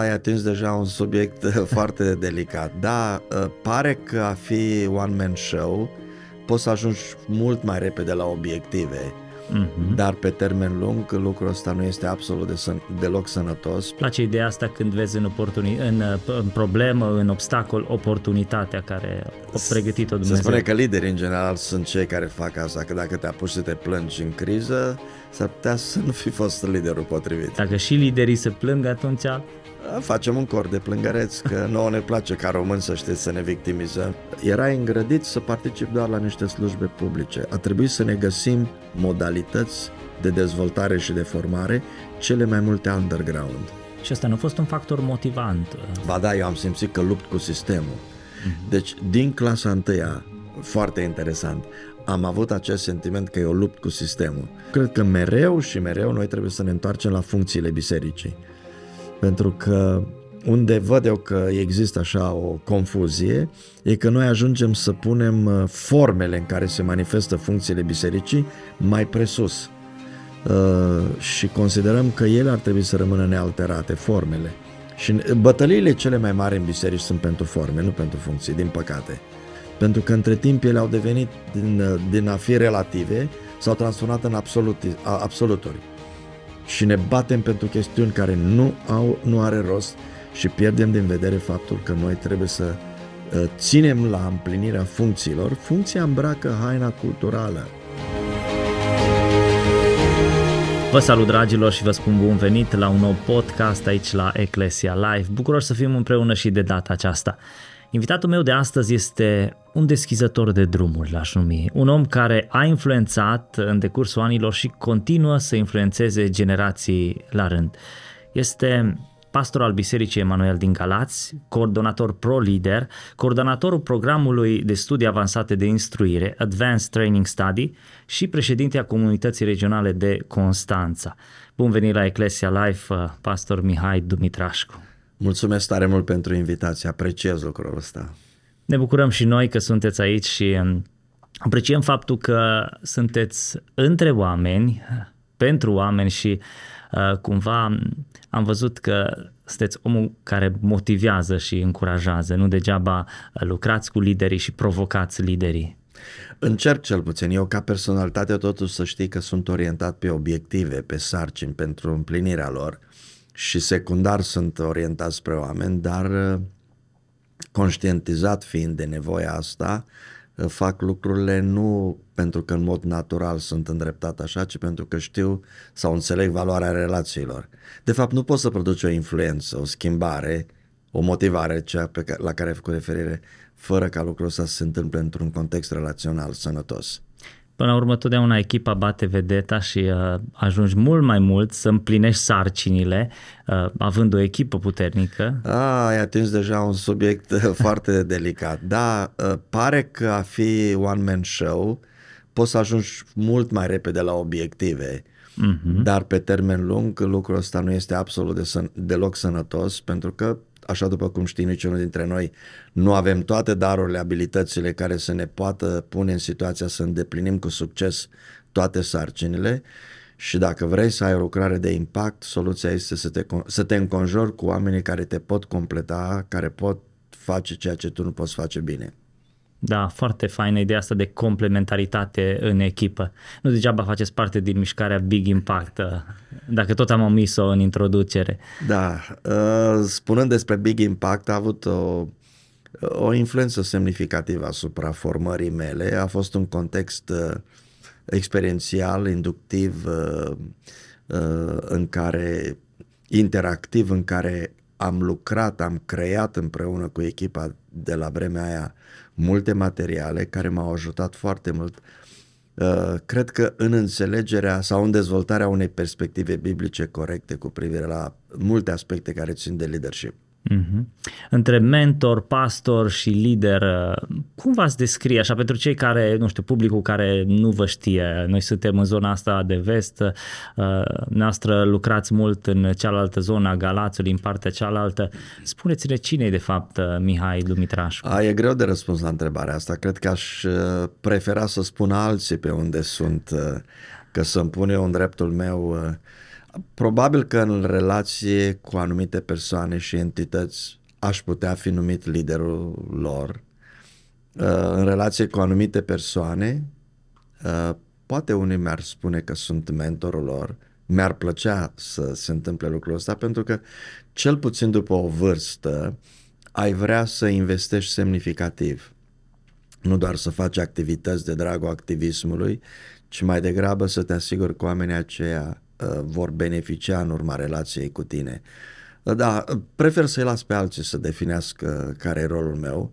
Ai atins deja un subiect uh, foarte delicat. Da, uh, pare că a fi one-man show poți să ajungi mult mai repede la obiective, uh-huh. dar pe termen lung lucrul ăsta nu este absolut de săn- deloc sănătos. Îmi place ideea asta când vezi în, oportuni- în, uh, în problemă, în obstacol, oportunitatea care a pregătit-o Dumnezeu. Se spune că liderii în general sunt cei care fac asta, că dacă te apuci să te plângi în criză, s-ar putea să nu fi fost liderul potrivit. Dacă și liderii se plâng, atunci Facem un cor de plângăreți, că nouă ne place ca român să știți să ne victimizăm. Era îngrădit să particip doar la niște slujbe publice. A trebuit să ne găsim modalități de dezvoltare și de formare, cele mai multe underground. Și asta nu a fost un factor motivant? Ba da, eu am simțit că lupt cu sistemul. Mhm. Deci, din clasa întâia, foarte interesant, am avut acest sentiment că eu lupt cu sistemul. Cred că mereu și mereu noi trebuie să ne întoarcem la funcțiile bisericii. Pentru că unde văd eu că există așa o confuzie e că noi ajungem să punem uh, formele în care se manifestă funcțiile bisericii mai presus uh, și considerăm că ele ar trebui să rămână nealterate, formele. Și uh, bătăliile cele mai mari în biserici sunt pentru forme, nu pentru funcții, din păcate. Pentru că între timp ele au devenit din, din a fi relative, s-au transformat în absoluti, absoluturi și ne batem pentru chestiuni care nu au, nu are rost și pierdem din vedere faptul că noi trebuie să uh, ținem la împlinirea funcțiilor. Funcția îmbracă haina culturală. Vă salut dragilor și vă spun bun venit la un nou podcast aici la Ecclesia Live. Bucuros să fim împreună și de data aceasta. Invitatul meu de astăzi este un deschizător de drumuri, l-aș numi. Un om care a influențat în decursul anilor și continuă să influențeze generații la rând. Este pastor al Bisericii Emanuel din Galați, coordonator pro-lider, coordonatorul programului de studii avansate de instruire, Advanced Training Study și președinte a comunității regionale de Constanța. Bun venit la Eclesia Life, uh, pastor Mihai Dumitrașcu. Mulțumesc tare mult pentru invitație, apreciez lucrul ăsta. Ne bucurăm și noi că sunteți aici și um, apreciem faptul că sunteți între oameni, pentru oameni și uh, cumva am văzut că sunteți omul care motivează și încurajează, nu degeaba lucrați cu liderii și provocați liderii. Încerc cel puțin. Eu ca personalitate totuși să știi că sunt orientat pe obiective, pe sarcini, pentru împlinirea lor și secundar sunt orientați spre oameni, dar uh, conștientizat fiind de nevoia asta, uh, fac lucrurile nu pentru că în mod natural sunt îndreptat așa, ci pentru că știu sau înțeleg valoarea relațiilor. De fapt, nu poți să produci o influență, o schimbare, o motivare, cea pe care, la care ai făcut referire, fără ca lucrul ăsta să se întâmple într-un context relațional sănătos. Până la urmă, totdeauna echipa bate vedeta și uh, ajungi mult mai mult să împlinești sarcinile, uh, având o echipă puternică. A, ai atins deja un subiect uh, foarte delicat. Da, uh, pare că a fi one-man show poți să ajungi mult mai repede la obiective, uh-huh. dar pe termen lung lucrul ăsta nu este absolut de sân- deloc sănătos pentru că așa după cum știi niciunul dintre noi, nu avem toate darurile, abilitățile care să ne poată pune în situația să îndeplinim cu succes toate sarcinile și dacă vrei să ai o lucrare de impact, soluția este să te, să te înconjori cu oamenii care te pot completa, care pot face ceea ce tu nu poți face bine. Da, foarte faină ideea asta de complementaritate în echipă. Nu degeaba faceți parte din mișcarea Big Impact, uh, dacă tot am omis-o în introducere. Da, uh, spunând despre Big Impact, a avut o, o influență semnificativă asupra formării mele. A fost un context uh, experiențial, inductiv, în care interactiv în care am lucrat, am creat împreună cu echipa de la vremea aia multe materiale care m-au ajutat foarte mult uh, cred că în înțelegerea sau în dezvoltarea unei perspective biblice corecte cu privire la multe aspecte care țin de leadership. Mm-hmm. Între mentor, pastor și lider, uh, cum v-ați descrie așa pentru cei care, nu știu, publicul care nu vă știe? Noi suntem în zona asta de vest, uh, noastră lucrați mult în cealaltă zonă a în partea cealaltă. Spuneți-ne cine e de fapt uh, Mihai Dumitraș. A, e greu de răspuns la întrebarea asta. Cred că aș prefera să spun alții pe unde sunt, că să-mi pun eu în dreptul meu uh, Probabil că în relație cu anumite persoane și entități aș putea fi numit liderul lor. Uh, în relație cu anumite persoane, uh, poate unii mi-ar spune că sunt mentorul lor, mi-ar plăcea să se întâmple lucrul ăsta pentru că cel puțin după o vârstă ai vrea să investești semnificativ. Nu doar să faci activități de dragul activismului, ci mai degrabă să te asiguri cu oamenii aceia Uh, vor beneficia în urma relației cu tine. Uh, da, uh, prefer să-i las pe alții să definească care e rolul meu.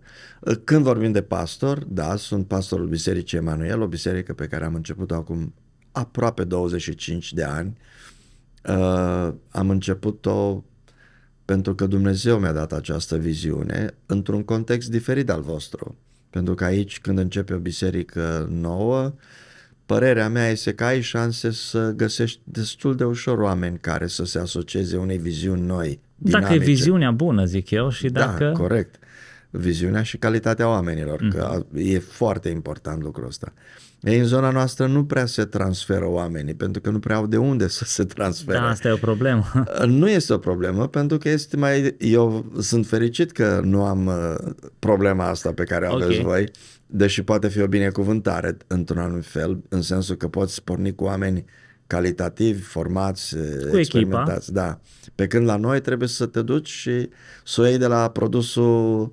Când vorbim de pastor, da, sunt pastorul Bisericii Emanuel, o biserică pe care am început acum aproape 25 de ani. am început-o pentru că Dumnezeu mi-a dat această viziune într-un context diferit al vostru. Pentru că aici, când începe o biserică nouă, uh, Părerea mea este că ai șanse să găsești destul de ușor oameni care să se asocieze unei viziuni noi. Dinamice. Dacă e viziunea bună, zic eu, și da, dacă... Da, corect. Viziunea și calitatea oamenilor, mm. că mhm. e foarte important lucrul ăsta. Ei, în zona noastră nu prea se transferă oamenii, pentru că nu prea au de unde să se transfere. Da, asta e o problemă. Nu este o problemă, pentru că este mai... Eu sunt fericit că nu am uh, problema asta pe care o okay. aveți voi deși poate fi o binecuvântare într-un anumit fel, în sensul că poți porni cu oameni calitativi, formați, cu eh, experimentați. Echipa. Da. Pe când la noi trebuie să te duci și să o iei de la produsul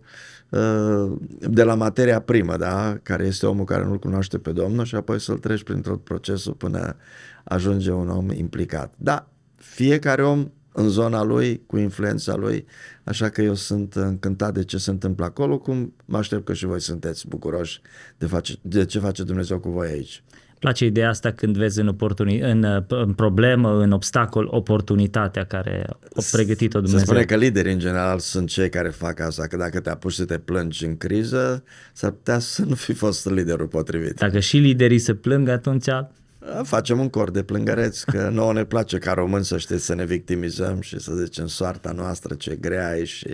eh, de la materia primă, da? care este omul care nu-L cunoaște pe Domnul și apoi să-L treci printr-un procesul până ajunge un om implicat. Da, fiecare om în zona lui, cu influența lui, așa că eu sunt încântat de ce se întâmplă acolo, cum mă aștept că și voi sunteți bucuroși de, face, de ce face Dumnezeu cu voi aici. Place ideea asta când vezi în, oportuni- în, în problemă, în obstacol, oportunitatea care a pregătit-o Dumnezeu. Se spune că liderii în general sunt cei care fac asta, că dacă te apuci să te plângi în criză, s-ar putea să nu fi fost liderul potrivit. Dacă și liderii se plâng, atunci Facem un cor de plângăreți, că nouă ne place ca români să știți să ne victimizăm și să zicem soarta noastră ce grea e și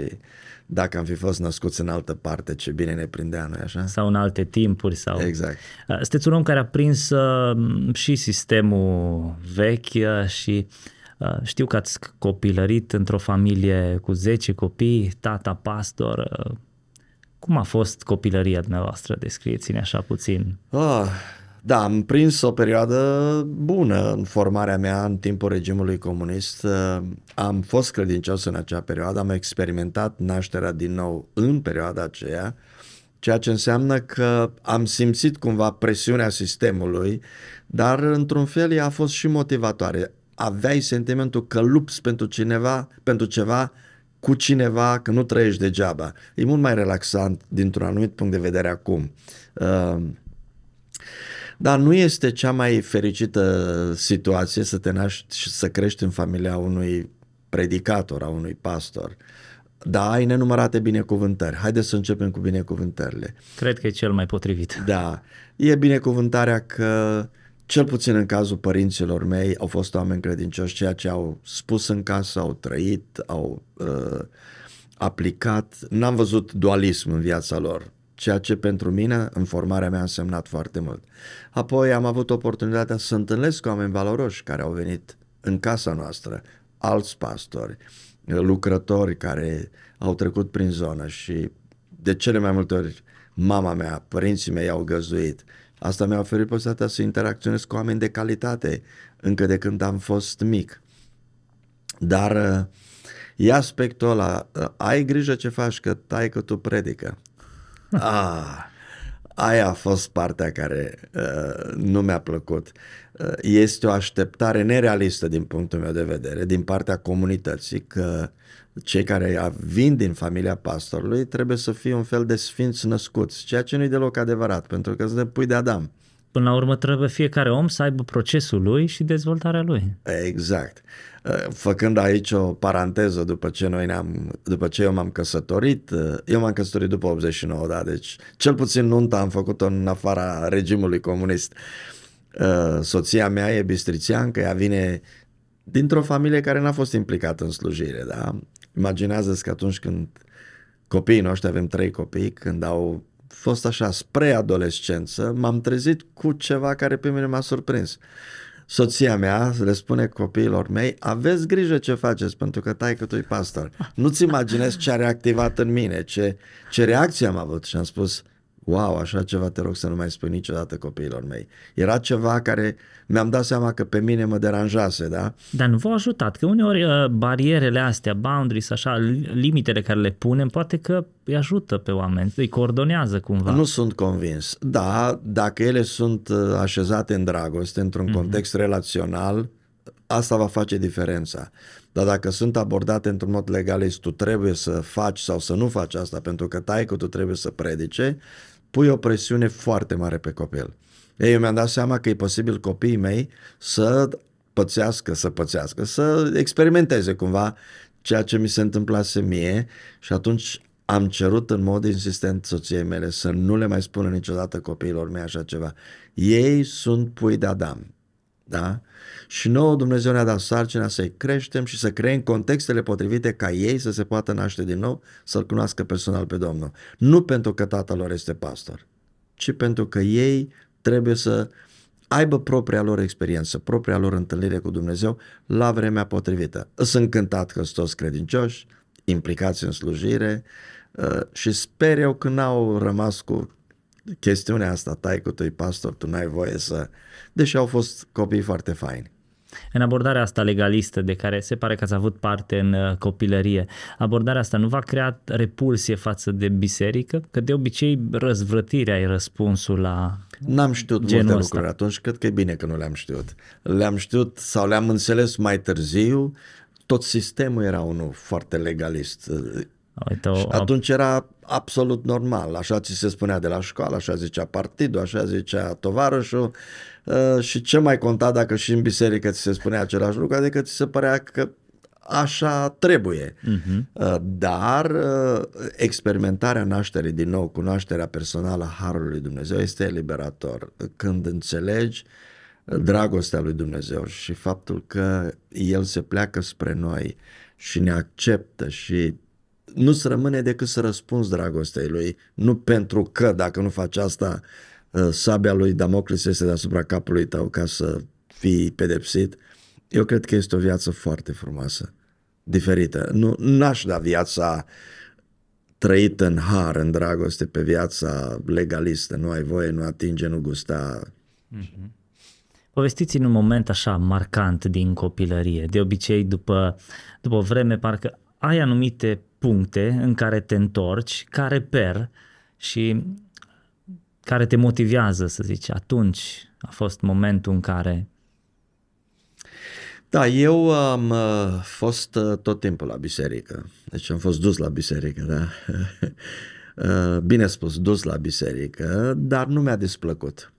dacă am fi fost născuți în altă parte, ce bine ne prindea, nu așa? Sau în alte timpuri. sau. Exact. Uh, sunteți un om care a prins uh, și sistemul vechi uh, și știu că ați copilărit într-o familie cu 10 copii, tata pastor. Cum a fost copilăria dumneavoastră? Descrieți-ne așa puțin. Oh, da, am prins o perioadă bună în formarea mea în timpul regimului comunist. Am fost credincios în acea perioadă, am experimentat nașterea din nou în perioada aceea, ceea ce înseamnă că am simțit cumva presiunea sistemului, dar într-un fel ea a fost și motivatoare. Aveai sentimentul că lupți pentru cineva, pentru ceva, cu cineva, că nu trăiești degeaba. E mult mai relaxant dintr-un anumit punct de vedere acum. Uh, dar nu este cea mai fericită situație să te naști și să crești în familia unui predicator, a unui pastor. Da, ai nenumărate binecuvântări. Haideți să începem cu binecuvântările. Cred că e cel mai potrivit. Da. E binecuvântarea că cel puțin în cazul părinților mei au fost oameni credincioși, ceea ce au spus în casă, au trăit, au uh, aplicat. N-am văzut dualism în viața lor ceea ce pentru mine, în formarea mea, a însemnat foarte mult. Apoi am avut oportunitatea să întâlnesc cu oameni valoroși care au venit în casa noastră, alți pastori, lucrători care au trecut prin zonă și de cele mai multe ori mama mea, părinții mei au găzuit. Asta mi-a oferit posibilitatea să interacționez cu oameni de calitate încă de când am fost mic. Dar uh, e aspectul ăla, uh, ai grijă ce faci, că tai că tu predică. Ah, aia a fost partea care uh, nu mi-a plăcut. Uh, este o așteptare nerealistă din punctul meu de vedere, din partea comunității, că cei care vin din familia pastorului trebuie să fie un fel de sfinți născuți, ceea ce nu-i deloc adevărat, pentru că sunt pui de Adam. Până la urmă trebuie fiecare om să aibă procesul lui și dezvoltarea lui. Exact. Uh, Eh, făcând aici o paranteză după ce noi ne-am, după ce eu m-am căsătorit, eh, eu m-am căsătorit după 89, da, deci cel puțin nunta am făcut-o în afara regimului comunist. Eh, soția mea e bistrițeancă, ea vine dintr-o familie care n-a fost implicată în slujire, da? Imaginează-ți că atunci când copiii noștri, avem trei copii, când au fost așa spre adolescență, m-am trezit cu ceva care pe mine m-a surprins. Uh, soția mea le spune copiilor mei, aveți grijă ce faceți, pentru că tai că tu pastor. Nu-ți imaginezi ce a reactivat în mine, ce, ce reacție am avut și am spus, wow, așa ceva te rog să nu mai spui niciodată copiilor mei. Era ceva care mi-am dat seama că pe mine mă deranjase, da? Dar nu v-au ajutat, că uneori uh, barierele astea, boundaries, așa, limitele care le punem, poate că îi ajută pe oameni, îi coordonează cumva. Nu sunt convins. Da, dacă ele sunt uh, așezate în dragoste, într-un mm-hmm. context relațional, asta va face diferența. Dar dacă sunt abordate într-un mod legalist, tu trebuie să faci sau să nu faci asta pentru că taicul tu trebuie să predice, pui o presiune foarte mare pe copil. Ei, eu mi-am dat seama că e posibil copiii mei să pățească, să pățească, să experimenteze cumva ceea ce mi se întâmplase mie și atunci am cerut în mod insistent soției mele să nu le mai spună niciodată copiilor mei așa ceva. Ei sunt pui de Adam, da? Și nouă Dumnezeu ne-a dat sarcina să-i creștem și să creăm contextele potrivite ca ei să se poată naște din nou, să-L cunoască personal pe Domnul. Nu pentru că tata lor este pastor, ci pentru că ei trebuie să aibă propria lor experiență, propria lor întâlnire cu Dumnezeu la vremea potrivită. Sunt încântat că sunt toți credincioși, implicați în slujire uh, și sper eu că n-au rămas cu chestiunea asta, tai cu tu pastor, tu n-ai voie să... Deși au fost copii foarte faini în abordarea asta legalistă de care se pare că ați avut parte în uh, copilărie, abordarea asta nu va a creat repulsie față de biserică? Că de obicei răzvrătirea e răspunsul la N-am știut genul multe ăsta. lucruri atunci, cred că e bine că nu le-am știut. Le-am știut sau le-am înțeles mai târziu, tot sistemul era unul foarte legalist. Uite, o... Și atunci era absolut normal, așa ți se spunea de la școală, așa zicea partidul, așa zicea tovarășul uh, și ce mai conta dacă și în biserică ți se spunea același lucru, adică ți se părea că așa trebuie. Uh-huh. dar uh, experimentarea nașterii din nou, cunoașterea personală a Harului Dumnezeu este eliberator. Când înțelegi uh, dragostea lui Dumnezeu și faptul că El se pleacă spre noi și ne acceptă și nu-ți rămâne decât să răspunzi dragostei lui, nu pentru că dacă nu faci asta, ă, sabia lui Damocles este deasupra capului tău ca să fii pedepsit. Eu cred că este o viață foarte frumoasă, diferită. Nu, n-aș da viața trăită în har, în dragoste, pe viața legalistă. Nu ai voie, nu atinge, nu gusta. Mm-hmm. Povestiți un moment așa marcant din copilărie. De obicei, după, după vreme, parcă ai anumite puncte în care te întorci, care per și care te motivează, să zici, atunci a fost momentul în care... Da, eu am uh, fost uh, tot timpul la biserică, deci am fost dus la biserică, da? Uh, bine spus, dus la biserică, dar nu mi-a displăcut.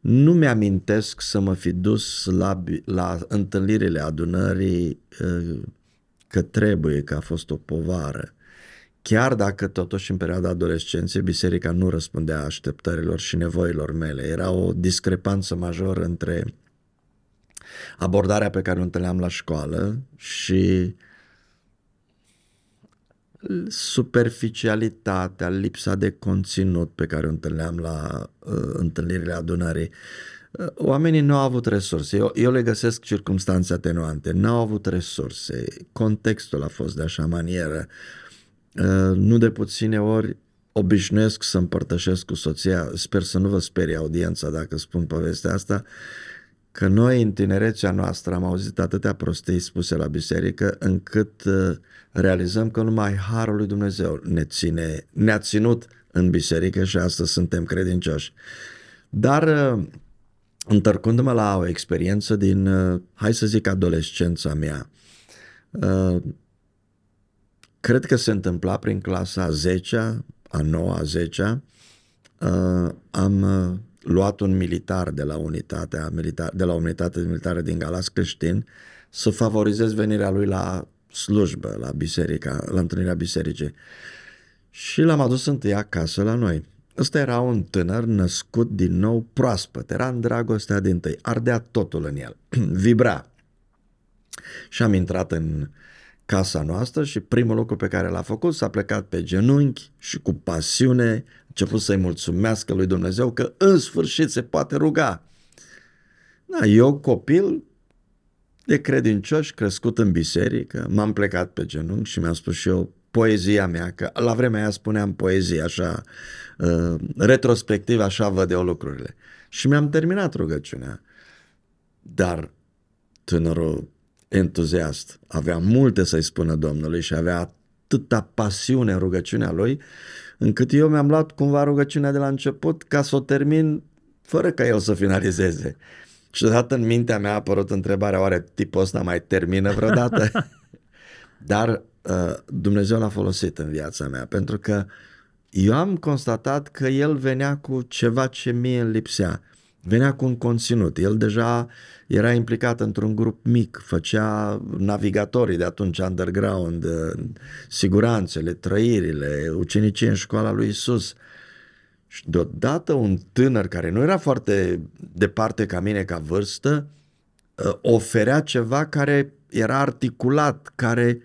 Nu mi-amintesc să mă fi dus la, la întâlnirile adunării că trebuie, că a fost o povară. Chiar dacă totuși în perioada adolescenței biserica nu răspundea așteptărilor și nevoilor mele, era o discrepanță majoră între abordarea pe care o întâlneam la școală și superficialitatea, lipsa de conținut pe care o întâlneam la uh, întâlnirile adunării. Uh, Eh, oamenii nu au avut resurse. Eu, eu le găsesc circumstanțe atenuante. Nu au avut resurse. Contextul a fost de așa manieră. Eh, nu de puține ori obișnuiesc să împărtășesc cu soția, sper să nu vă sperie audiența dacă spun povestea asta, că noi în tinerețea noastră am auzit atâtea prostii spuse la biserică încât eh, realizăm că numai Harul lui Dumnezeu ne ține, ne-a ținut în biserică și astăzi suntem credincioși. Dar întorcându mă la o experiență din, uh, hai să zic, adolescența mea. Uh, cred că se întâmpla prin clasa a 10-a, a 9-a, a 10-a. Uh, am luat un militar de la unitatea militar, de la unitatea militară din Galas creștin să favorizez venirea lui la slujbă, la biserica, la întâlnirea bisericii. Și l-am adus întâi acasă la noi. Ăsta era un tânăr născut din nou proaspăt, era în dragostea din tăi, ardea totul în el, vibra. Și am intrat în casa noastră și primul lucru pe care l-a făcut s-a plecat pe genunchi și cu pasiune a început să-i mulțumească lui Dumnezeu că în sfârșit se poate ruga. Da, eu copil de credincioși crescut în biserică, m-am plecat pe genunchi și mi-am spus și eu, poezia mea, că la vremea aia spuneam poezie așa, uh, retrospectiv așa văd eu lucrurile. Și mi-am terminat rugăciunea. Dar tânărul entuziast avea multe să-i spună Domnului și avea atâta pasiune în rugăciunea lui, încât eu mi-am luat cumva rugăciunea de la început ca să o termin fără ca el să finalizeze. Și odată în mintea mea a apărut întrebarea, oare tipul ăsta mai termină vreodată? Dar Uh, Dumnezeu l-a folosit în viața mea, pentru că eu am constatat că el venea cu ceva ce mie îmi lipsea. Venea cu un conținut. El deja era implicat într-un grup mic, făcea navigatorii de atunci underground, uh, siguranțele, trăirile, ucenicii în școala lui Isus. Și deodată un tânăr care nu era foarte departe ca mine ca vârstă, uh, oferea ceva care era articulat, care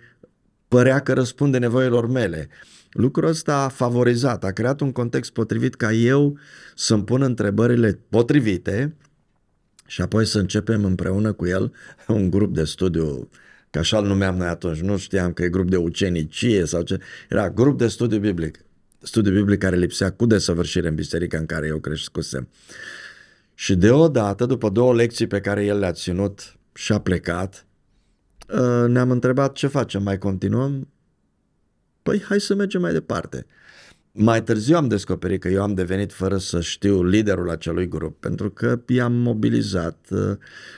părea că răspunde nevoilor mele. Lucrul ăsta a favorizat, a creat un context potrivit ca eu să-mi pun întrebările potrivite și apoi să începem împreună cu el un grup de studiu, că așa îl numeam noi atunci, nu știam că e grup de ucenicie sau ce, era grup de studiu biblic, studiu biblic care lipsea cu desăvârșire în biserica în care eu creșcusem. Și deodată, după două lecții pe care el le-a ținut și a plecat, Uh, ne-am întrebat ce facem, mai continuăm? Păi hai să mergem mai departe. Mai târziu am descoperit că eu am devenit, fără să știu, liderul acelui grup, pentru că i-am mobilizat, uh,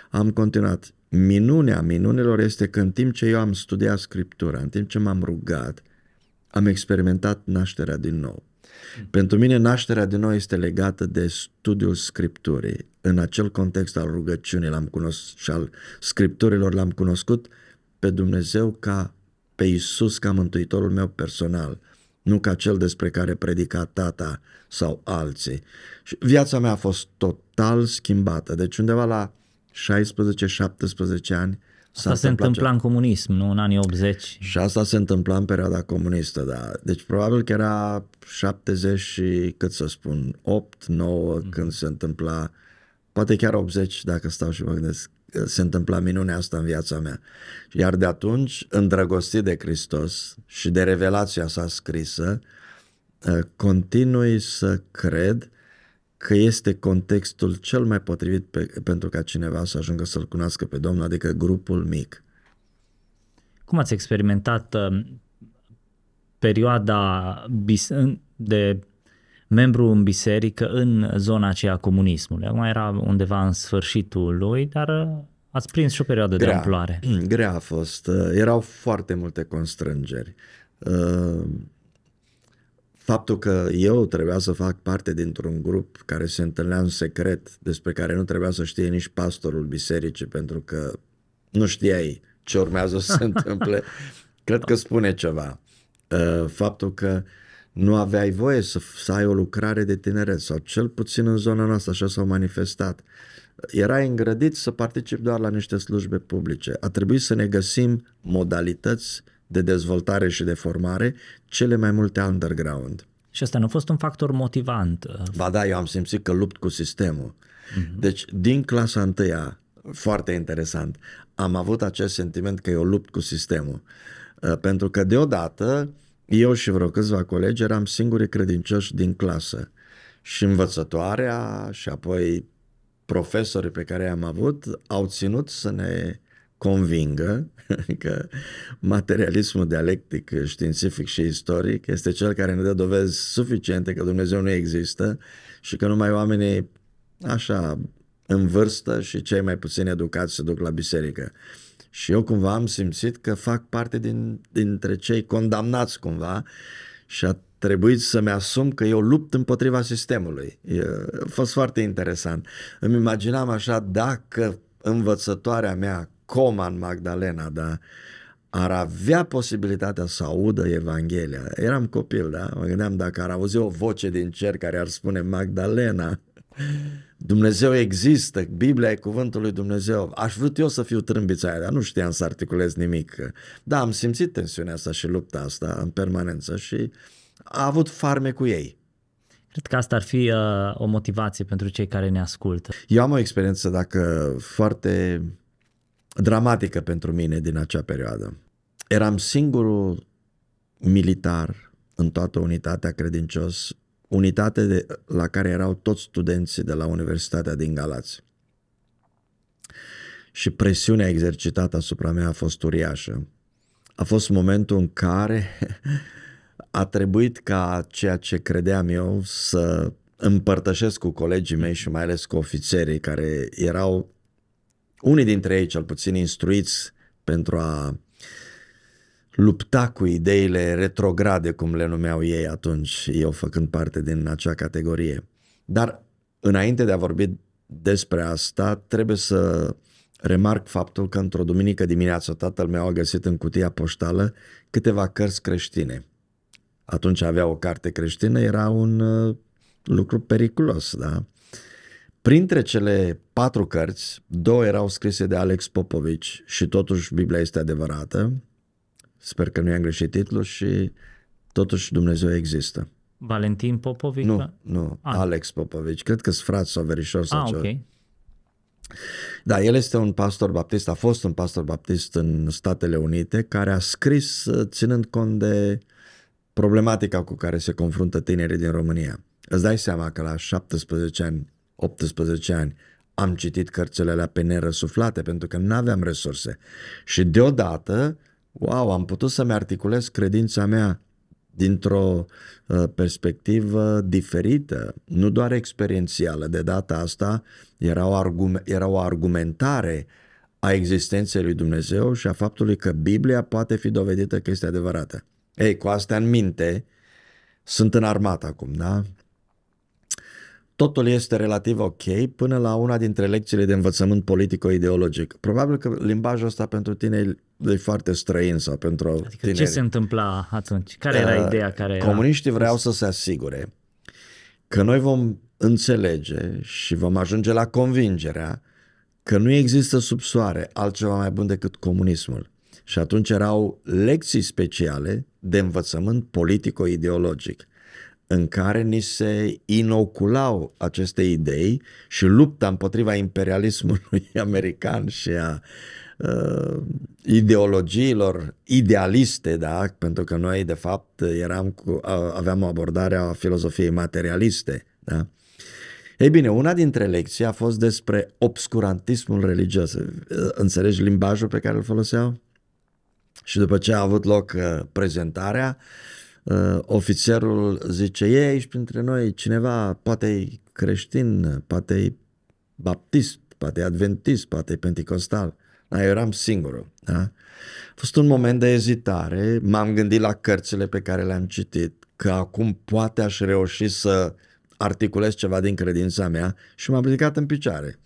am continuat. Minunea minunilor este că în timp ce eu am studiat Scriptura, în timp ce m-am rugat, am experimentat nașterea din nou. Hmm. Pentru mine nașterea din nou este legată de studiul Scripturii în acel context al rugăciunii l-am cunoscut și al scripturilor l-am cunoscut pe Dumnezeu ca pe Isus ca mântuitorul meu personal, nu ca cel despre care predica tata sau alții. Și viața mea a fost total schimbată. Deci undeva la 16-17 ani Asta se întâmpla ce... în comunism, nu în anii 80. Și asta se întâmpla în perioada comunistă, da. Deci probabil că era 70 și, cât să spun, 8, 9 mm. când se întâmpla poate chiar 80 dacă stau și mă gândesc se întâmpla minunea asta în viața mea. Iar de atunci, îndrăgostit de Hristos și de revelația sa scrisă, ă, continui să cred că este contextul cel mai potrivit pe, pentru ca cineva să ajungă să-L cunoască pe Domnul, adică grupul mic. Cum ați experimentat uh, perioada de membru în biserică în zona aceea comunismului. Acum era undeva în sfârșitul lui, dar uh, ați prins și o perioadă grea, de amploare. Mm, grea a fost. Uh, erau foarte multe constrângeri. Uh, faptul că eu trebuia să fac parte dintr-un grup care se întâlnea în secret, despre care nu trebuia să știe nici pastorul bisericii, pentru că nu știai ce urmează să se întâmple, cred că spune ceva. Faptul că uh, nu aveai voie să, să ai o lucrare de tineret sau cel puțin în zona noastră așa s-au manifestat. Erai îngrădit să participi doar la niște slujbe publice. A trebuit să ne găsim modalități de dezvoltare și de formare, cele mai multe underground. Și asta nu a fost un factor motivant. Uh, ba da, eu am simțit că lupt cu sistemul. Uh-huh. Deci, din clasa întâia, foarte interesant, am avut acest sentiment că eu lupt cu sistemul. Uh, pentru că deodată uh, eu și vreo câțiva colegi eram singurii credincioși din clasă. Și învățătoarea și apoi profesorii pe care i-am avut au ținut să ne convingă că materialismul dialectic, științific și istoric este cel care ne dă dovezi suficiente că Dumnezeu nu există și că numai oamenii așa în vârstă și cei mai puțin educați se duc la biserică și eu cumva am simțit că fac parte din, dintre cei condamnați cumva și a trebuit să-mi asum că eu lupt împotriva sistemului. A fost foarte interesant. Îmi imaginam așa dacă învățătoarea mea, Coman Magdalena, da, ar avea posibilitatea să audă Evanghelia. Eram copil, da? Mă gândeam dacă ar auzi o voce din cer care ar spune Magdalena. Dumnezeu există, Biblia e cuvântul lui Dumnezeu. Aș vrut eu să fiu trâmbița aia, dar nu știam să articulez nimic. Da, am simțit tensiunea asta și lupta asta în permanență și a avut farme cu ei. Cred că asta ar fi uh, o motivație pentru cei care ne ascultă. Eu am o experiență, dacă foarte dramatică pentru mine din acea perioadă. Eram singurul militar în toată unitatea credincios unitate de, la care erau toți studenții de la Universitatea din Galați. Și presiunea exercitată asupra mea a fost uriașă. A fost momentul în care a trebuit ca ceea ce credeam eu să împărtășesc cu colegii mei și mai ales cu ofițerii care erau, unii dintre ei cel puțin, instruiți pentru a lupta cu ideile retrograde, cum le numeau ei atunci, eu făcând parte din acea categorie. Dar înainte de a vorbi despre asta, trebuie să remarc faptul că într-o duminică dimineață tatăl meu a găsit în cutia poștală câteva cărți creștine. Atunci avea o carte creștină, era un uh, lucru periculos, da? Printre cele patru cărți, două erau scrise de Alex Popovici și totuși Biblia este adevărată, Sper că nu i-am greșit titlul și totuși Dumnezeu există. Valentin Popovici? Nu, nu, ah. Alex Popovici. Cred că sunt frați sau verișor sau ah, ceva. Okay. Da, el este un pastor baptist, a fost un pastor baptist în Statele Unite, care a scris uh, ținând cont de problematica cu care se confruntă tinerii din România. Îți dai seama că la 17 ani, 18 ani, am citit cărțile la pe nerăsuflate pentru că nu aveam resurse. Și deodată wow, am putut să-mi articulez credința mea dintr-o uh, perspectivă diferită, nu doar experiențială. De data asta era o, argum- era o argumentare a existenței lui Dumnezeu și a faptului că Biblia poate fi dovedită că este adevărată. Ei, cu astea în minte, sunt armată acum, da? Totul este relativ ok până la una dintre lecțiile de învățământ politico-ideologic. Probabil că limbajul ăsta pentru tine de foarte străin sau pentru adică tineri. ce se întâmpla atunci? Care era uh, ideea? Care comuniștii era... vreau să se asigure că noi vom înțelege și vom ajunge la convingerea că nu există sub soare altceva mai bun decât comunismul. Și atunci erau lecții speciale de învățământ politico-ideologic în care ni se inoculau aceste idei și lupta împotriva imperialismului american și a uh, uh, ideologiilor idealiste, da? pentru că noi de fapt eram cu, aveam o abordare a filozofiei materialiste. Da? Ei bine, una dintre lecții a fost despre obscurantismul religios. Uh, înțelegi limbajul pe care îl foloseau? Și după ce a avut loc uh, prezentarea, uh, ofițerul zice, e aici printre noi cineva, poate e creștin, poate e baptist, poate e adventist, poate e pentecostal. Da, eu eram singurul. Da? A fost un moment de ezitare, m-am gândit la cărțile pe care le-am citit, că acum poate aș reuși să articulez ceva din credința mea și m-am ridicat în picioare.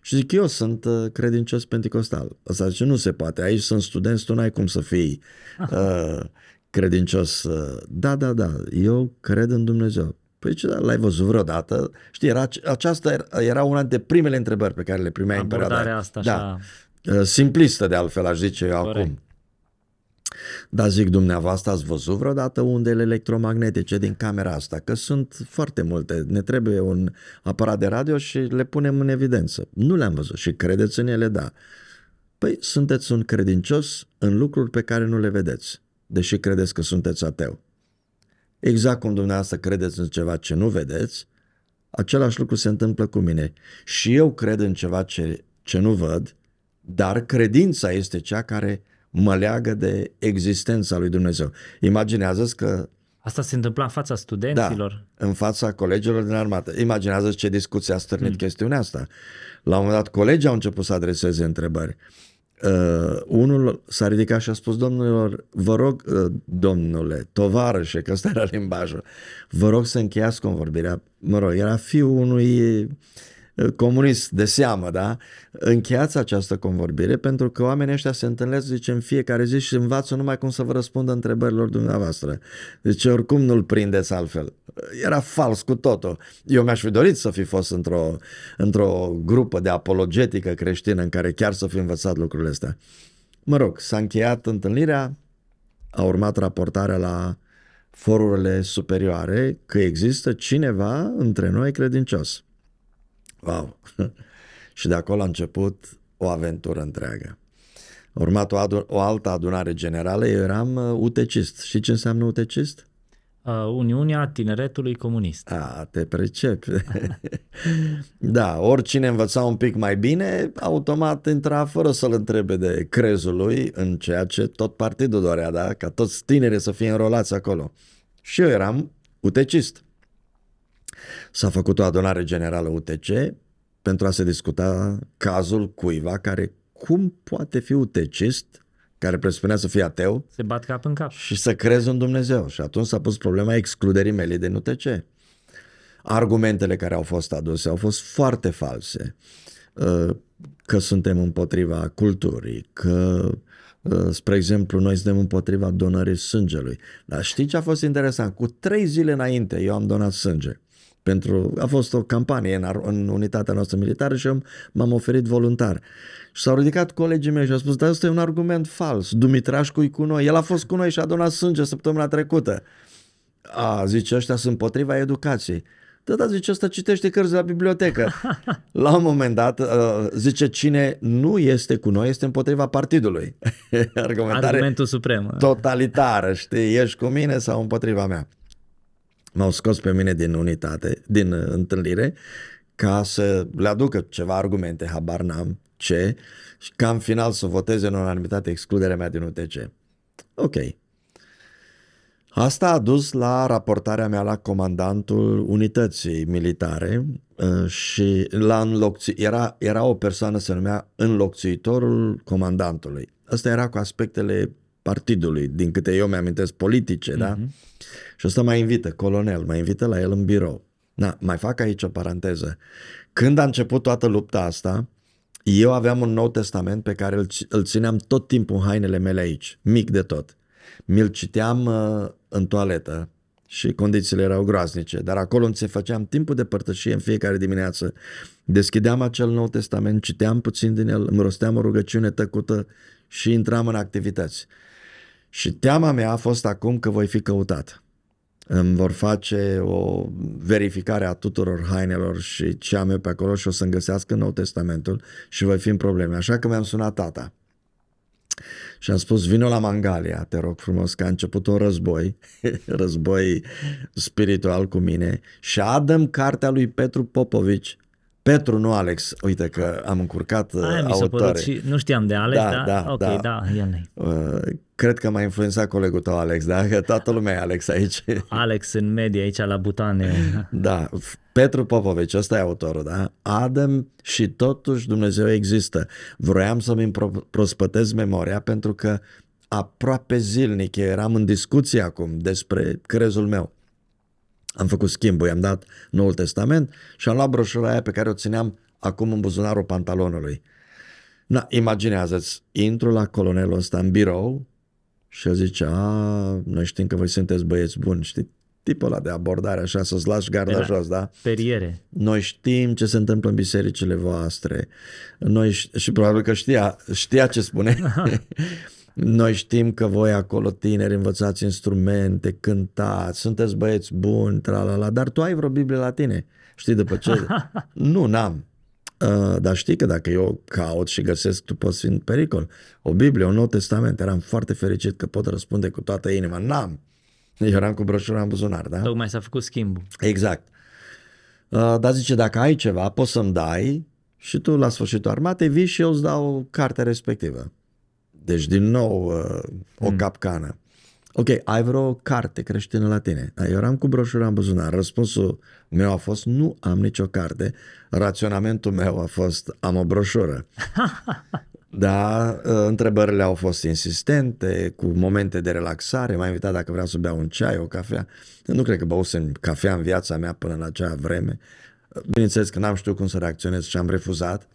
Și zic, eu sunt uh, credincios pentecostal. Asta zice, nu se poate, aici sunt studenți, tu n-ai cum să fii uh, credincios. Uh. Da, da, da, eu cred în Dumnezeu. Păi ce, da, l-ai văzut vreodată? Știi, era, aceasta era una dintre primele întrebări pe care le primeai Abordarea în perioada. asta, da. Uh, simplistă, de altfel, aș zice Corect. acum. Dar zic, dumneavoastră ați văzut vreodată undele electromagnetice din camera asta? Că sunt foarte multe. Ne trebuie un aparat de radio și le punem în evidență. Nu le-am văzut și credeți în ele, da. Păi sunteți un credincios în lucruri pe care nu le vedeți, deși credeți că sunteți ateu. Exact cum dumneavoastră credeți în ceva ce nu vedeți, același lucru se întâmplă cu mine. Și eu cred în ceva ce, ce nu văd, dar credința este cea care mă leagă de existența lui Dumnezeu. Imaginează-ți că... Asta se întâmpla în fața studenților? Da, în fața colegilor din armată. Imaginează-ți ce discuție a stârnit hmm. chestiunea asta. La un moment dat colegii au început să adreseze întrebări. Uh, unul s-a ridicat și a spus, domnilor, vă rog, uh, domnule, tovarășe, că ăsta era limbajul, vă rog să încheiați convorbirea. Mă rog, era fiul unui uh, Eh, comunist de seamă, da? Încheiați această convorbire pentru că oamenii ăștia se întâlnesc, zice, în fiecare zi și învață numai cum să vă răspundă întrebărilor dumneavoastră. Deci oricum nu-l prindeți altfel. Eh, era fals cu totul. Eu mi-aș fi dorit să fi fost într-o, într-o grupă de apologetică creștină în care chiar să fi învățat lucrurile astea. Mă rog, s-a încheiat întâlnirea, a urmat raportarea la forurile superioare că există cineva între noi credincios. Wow! și de acolo a început o aventură întreagă. A urmat o, adun- o altă adunare generală, eu eram uh, utecist. Și ce înseamnă utecist? Uniunea Tineretului Comunist. A, te pricep. da, oricine învăța un pic mai bine, automat intra fără să-l întrebe de crezul lui în ceea ce tot partidul dorea, da? Ca toți tinerii să fie înrolați acolo. Și eu eram utecist. S-a făcut o adunare generală UTC pentru a se discuta cazul cuiva care cum poate fi utecist care presupunea să fie ateu. Se bat cap în cap. Și să crezi în Dumnezeu. Și atunci s-a pus problema excluderii mele din UTC. Argumentele care au fost aduse au fost foarte false. Uh, că suntem împotriva culturii, că, uh, spre exemplu, noi suntem împotriva donării sângelui. Dar știi ce a fost interesant? Cu trei zile înainte eu am donat sânge pentru, a fost o campanie în, în unitatea noastră militară și eu m-am oferit voluntar. Și s-au ridicat colegii mei și au spus, dar asta e un argument fals, Dumitrașcu e cu noi, el a fost cu noi și a donat sânge săptămâna trecută. A, zice, ăștia sunt potriva educației. Da, da, zice, ăsta citește cărți la bibliotecă. La un moment dat, uh, zice, cine nu este cu noi este împotriva partidului. Argumentul suprem. Uh. Totalitară, știi, ești cu mine sau împotriva mea m-au scos pe mine din unitate, din uh, întâlnire, ca să le aducă ceva argumente, habar n-am ce, și ca în final să voteze în unanimitate excluderea mea din UTC. Ok. Asta a dus la raportarea mea la comandantul unității militare uh, și la înlocți... era, era o persoană se numea înlocțuitorul comandantului. Asta era cu aspectele partidului, din câte eu mi-amintesc, politice, mm-hmm. da? Mhm. Și ăsta mai invită, colonel, mai invită la el în birou. Na, mai fac aici o paranteză. Când a început toată lupta asta, eu aveam un nou testament pe care îl, îl țineam tot timpul în hainele mele aici, mic de tot. Mi-l citeam uh, în toaletă și condițiile erau groaznice, dar acolo îmi se făceam timpul de părtășie în fiecare dimineață. Deschideam acel nou testament, citeam puțin din el, îmi rosteam o rugăciune tăcută și intram în activități. Și teama mea a fost acum că voi fi căutat îmi vor face o verificare a tuturor hainelor și ce am eu pe acolo și o să-mi găsească Nou Testamentul și voi fi în probleme. Așa că mi-am sunat tata și am spus vino la Mangalia, te rog frumos, că a început un război, război spiritual cu mine și adăm cartea lui Petru Popovici Petru, nu Alex, uite că am încurcat Aia uh, mi s-a și nu știam de Alex, da, da, da ok, da, da el uh, Cred că m-a influențat colegul tău, Alex, da? Că toată lumea e Alex aici. Alex în media aici la butane. da, Petru Popovici, ăsta e autorul, da? Adam și totuși Dumnezeu există. Vroiam să-mi prospătez memoria pentru că aproape zilnic eram în discuție acum despre crezul meu. Am făcut schimbul, i-am dat Noul Testament și am luat broșura aia pe care o țineam acum în buzunarul pantalonului. Na, imaginează-ți, intru la colonelul ăsta în birou și el zice, a, noi știm că voi sunteți băieți buni, știi, tipul ăla de abordare, așa, să-ți lași garda Era jos, da? Periere. Noi știm ce se întâmplă în bisericile voastre. Noi, și probabil că știa, știa ce spune. Noi știm că voi acolo, tineri, învățați instrumente, cântați, sunteți băieți buni, la. dar tu ai vreo Biblie la tine. Știi după ce? nu, n-am. Uh, dar știi că dacă eu caut și găsesc, tu poți fi în pericol. O Biblie, un Nou Testament, eram foarte fericit că pot răspunde cu toată inima. N-am. Eu eram cu broșura în buzunar, da? Tocmai s-a făcut schimbul. Exact. Uh, dar zice, dacă ai ceva, poți să-mi dai și tu la sfârșitul armatei vii și eu îți dau cartea respectivă. Deci, din nou, uh, o mm. capcană. Ok, ai vreo carte creștină la tine? Da, eu eram cu broșura în buzunar. Răspunsul meu a fost nu am nicio carte. Raționamentul meu a fost am o broșură. da, uh, întrebările au fost insistente, cu momente de relaxare. M-a invitat dacă vreau să beau un ceai, o cafea. Nu cred că băusem cafea în viața mea până la acea vreme. Bineînțeles că n-am știut cum să reacționez și am refuzat.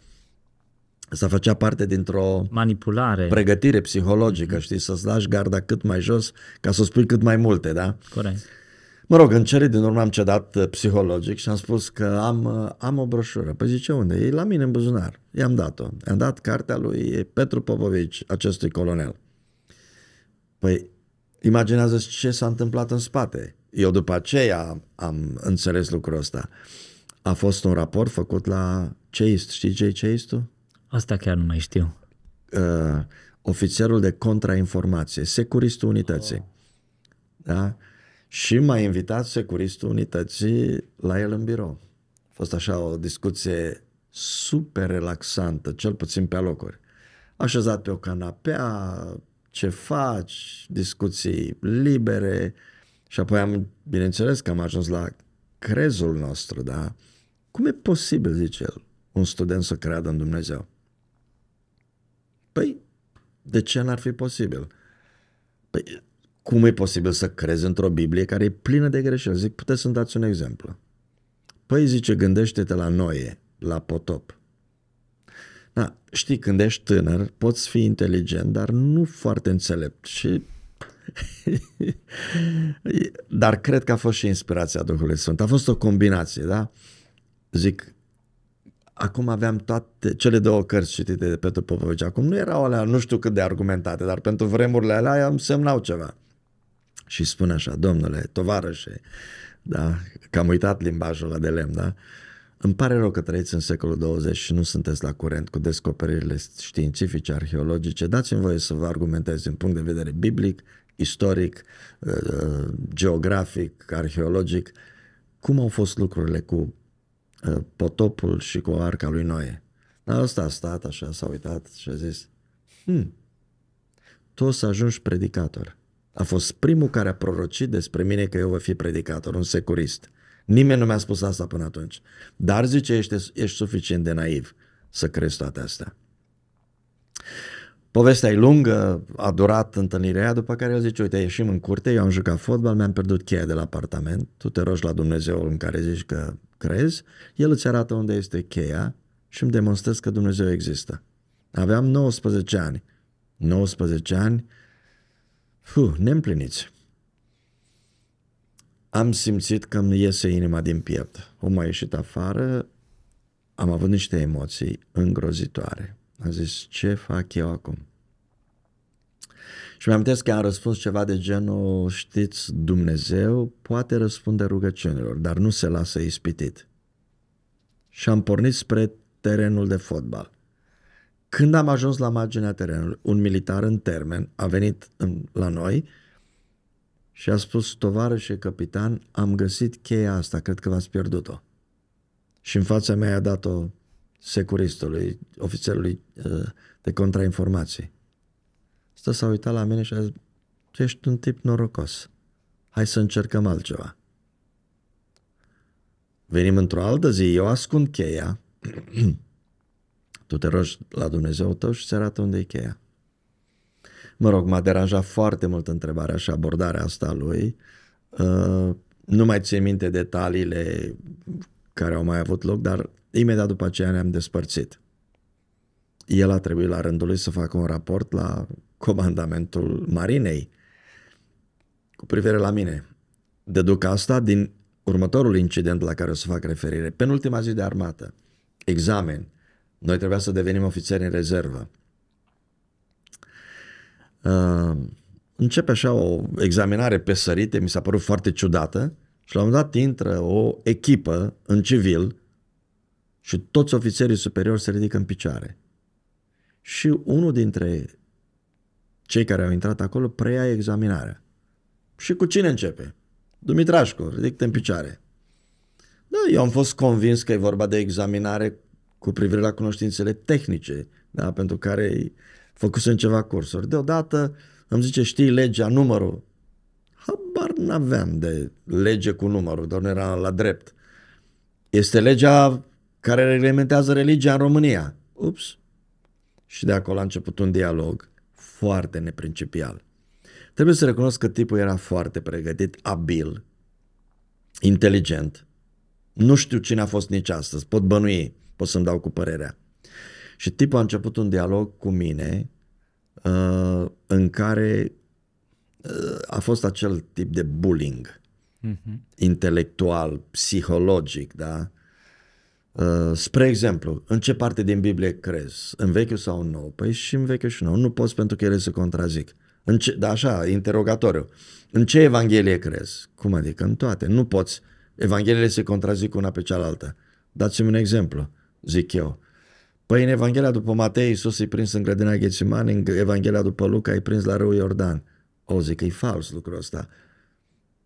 Asta făcea parte dintr-o manipulare, pregătire psihologică, mm-hmm. știi, să-ți lași garda cât mai jos ca să spui cât mai multe, da? Corect. Mă rog, în cele din urmă am cedat uh, psihologic și am spus că am, uh, am o broșură. Păi zice, unde? E la mine în buzunar. I-am dat-o. I-am dat cartea lui Petru Popovici, acestui colonel. Păi, imaginează ce s-a întâmplat în spate. Eu după aceea am înțeles lucrul ăsta. A fost un raport făcut la CEIST. Știi ce e CEIST-ul? Asta chiar nu mai știu. Uh, ofițerul de contrainformație, securistul unității. Oh. Da? Și m-a invitat securistul unității la el în birou. A fost așa o discuție super relaxantă, cel puțin pe locuri. Așezat pe o canapea, ce faci, discuții libere și apoi am, bineînțeles că am ajuns la crezul nostru, da? Cum e posibil, zice el, un student să creadă în Dumnezeu? Păi, de ce n-ar fi posibil? Păi, cum e posibil să crezi într-o Biblie care e plină de greșeli? Zic, puteți să-mi dați un exemplu. Păi, zice, gândește-te la Noe, la potop. Da, știi, când ești tânăr, poți fi inteligent, dar nu foarte înțelept. Și Dar cred că a fost și inspirația Duhului Sfânt. A fost o combinație, da? Zic, acum aveam toate cele două cărți citite de Petru Popovici. Acum nu erau alea, nu știu cât de argumentate, dar pentru vremurile alea îmi semnau ceva. Și spun așa, domnule, tovarășe, da, că am uitat limbajul ăla de lemn, da? Îmi pare rău că trăiți în secolul 20 și nu sunteți la curent cu descoperirile științifice, arheologice. Dați-mi voie să vă argumentez din punct de vedere biblic, istoric, uh, uh, geografic, arheologic, cum au fost lucrurile cu Uh, potopul și cu arca lui Noe. Dar asta a stat așa, s-a uitat și a zis, hm, tu o să ajungi predicator. A fost primul care a prorocit despre mine că eu voi fi predicator, un securist. Nimeni nu mi-a spus asta până atunci. Dar zice, ești, ești suficient de naiv să crezi toate astea. Povestea e lungă, a durat întâlnirea aia, după care eu zice, uite, ieșim în curte, eu am jucat fotbal, mi-am pierdut cheia de la apartament, tu te rogi la Dumnezeul în care zici că crezi, el îți arată unde este cheia și îmi demonstrez că Dumnezeu există. Aveam 19 ani. 19 ani, fuh, neîmpliniți. Am simțit că îmi iese inima din piept. O mai ieșit afară, am avut niște emoții îngrozitoare a zis, ce fac eu acum? Și mi-am că am răspuns ceva de genul, știți, Dumnezeu poate răspunde rugăciunilor, dar nu se lasă ispitit. Și am pornit spre terenul de fotbal. Când am ajuns la marginea terenului, un militar în termen a venit în, la noi și a spus, tovarășe capitan, am găsit cheia asta, cred că v-ați pierdut-o. Și în fața mea a dat-o securistului, ofițerului uh, de contrainformații. Stă s-a uitat la mine și a zis, ești un tip norocos. Hai să încercăm altceva. Venim într-o altă zi, eu ascund cheia. tu te rogi la Dumnezeu tău și se arată unde e cheia. Mă rog, m-a deranjat foarte mult întrebarea și abordarea asta a lui. Uh, nu mai țin minte detaliile care au mai avut loc, dar imediat după aceea ne-am despărțit. El a trebuit la rândul lui să facă un raport la comandamentul marinei cu privire la mine. Deduc asta din următorul incident la care o să fac referire, penultima zi de armată, examen. Noi trebuia să devenim ofițeri în rezervă. Uh, începe așa o examinare pe sărite, mi s-a părut foarte ciudată și la un moment dat intră o echipă în civil și toți ofițerii superiori se ridică în picioare. Și unul dintre cei care au intrat acolo preia examinarea. Și cu cine începe? Dumitrașcu, ridică în picioare. Da, eu am fost convins că e vorba de examinare cu privire la cunoștințele tehnice, da, pentru care în ceva cursuri. Deodată îmi zice, știi legea, numărul Habar n-aveam de lege cu numărul, doar nu era la drept. Este legea care reglementează religia în România. Ups! Și de acolo a început un dialog foarte neprincipial. Trebuie să recunosc că tipul era foarte pregătit, abil, inteligent. Nu știu cine a fost nici astăzi, pot bănui, pot să-mi dau cu părerea. Și tipul a început un dialog cu mine uh, în care a fost acel tip de bullying uh-huh. intelectual, psihologic, da? Uh, spre exemplu, în ce parte din Biblie crezi? În vechiul sau în nou? Păi și în vechiul și nou. Nu poți pentru că ele se contrazic. În ce, da, așa, interogatoriu. În ce Evanghelie crezi? Cum adică? În toate. Nu poți. Evangheliile se contrazic una pe cealaltă. Dați-mi un exemplu, zic eu. Păi în Evanghelia după Matei, Iisus e prins în grădina Ghețimani, în Evanghelia după Luca e prins la râul Iordan. O, zic că e fals lucrul ăsta.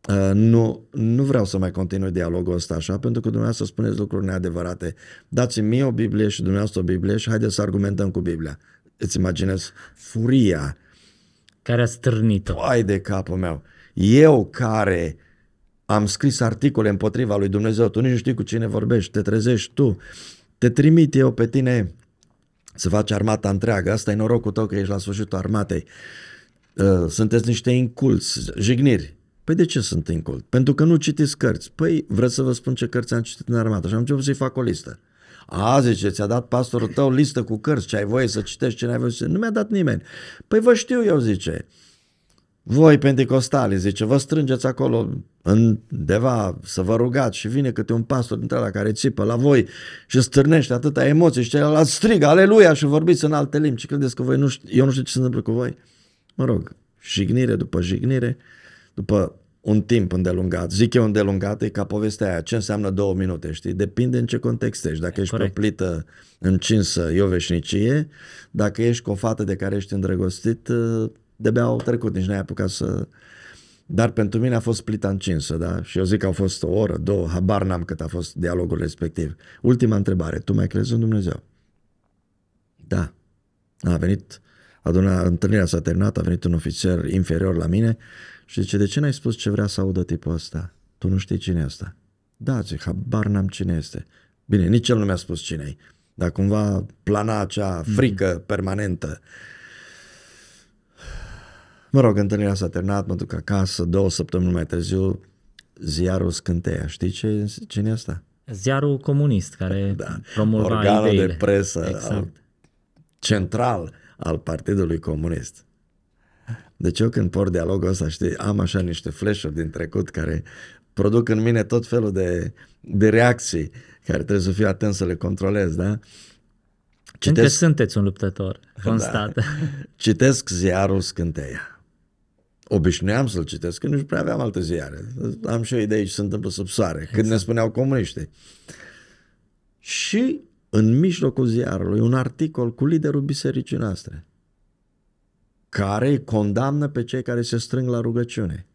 Uh, nu, nu vreau să mai continui dialogul ăsta așa, pentru că dumneavoastră spuneți lucruri neadevărate. Dați-mi mie o Biblie și dumneavoastră o Biblie și haideți să argumentăm cu Biblia. Îți imaginezi furia care a strânit o Ai de capul meu. Eu care am scris articole împotriva lui Dumnezeu, tu nici nu știi cu cine vorbești, te trezești tu, te trimit eu pe tine să faci armata întreagă, asta e norocul tău că ești la sfârșitul armatei. Uh, Uh, sunteți niște inculți, jigniri. Păi de ce sunt incult? Pentru că nu citiți cărți. Păi vreți să vă spun ce cărți am citit în armată și am început să-i fac o listă. A, zice, ți-a dat pastorul tău listă cu cărți, ce ai voie să citești, ce n-ai voie să citești. Nu mi-a dat nimeni. Păi vă știu eu, zice. Voi, pentecostali, zice, vă strângeți acolo undeva să vă rugați și vine câte un pastor dintre la care țipă la voi și stârnește atâta emoții și celălalt strigă, aleluia, și vorbiți în alte limbi. Ce credeți că voi nu știu, eu nu știu ce se întâmplă cu voi? mă rog, jignire după jignire, după un timp îndelungat. Zic eu îndelungat, e ca povestea aia. Ce înseamnă două minute, știi? Depinde în ce context ești. Dacă e, ești corect. păplită, încinsă, e o veșnicie. Dacă ești cu o fată de care ești îndrăgostit, ă, de au trecut, nici n-ai apucat să... Dar pentru mine a fost plita încinsă, da? Și eu zic că au fost o oră, două, habar n-am cât a fost dialogul respectiv. Ultima întrebare, tu mai crezi în Dumnezeu? Da. A venit Aduna, întâlnirea s-a terminat, a venit un ofițer inferior la mine și zice, de ce n-ai spus ce vrea să audă tipul ăsta? Tu nu știi cine e ăsta. Da, zic, habar n-am cine este. Bine, nici el nu mi-a spus cine e, dar cumva plana acea mhm. frică mm permanentă. Mă rog, întâlnirea s-a terminat, mă duc acasă, două săptămâni mai târziu, ziarul Scânteia. Știi ce, cine e asta? Ziarul comunist care da. promulga Organul ideile. de presă exact. central al Partidului Comunist. Deci eu când por dialogul ăsta, știi, am așa niște flash din trecut care produc în mine tot felul de, de reacții care trebuie să fiu atent să le controlez, da? Citesc... Încă sunteți un luptător, da. constat. Da. Citesc ziarul Scânteia. Obișnuiam să-l citesc, că nu prea aveam alte ziare. Am și eu idei ce se întâmplă sub soare, exact. când ne spuneau comuniștii. Și în mijlocul ziarului un articol cu liderul bisericii noastre care îi condamnă pe cei care se strâng la rugăciune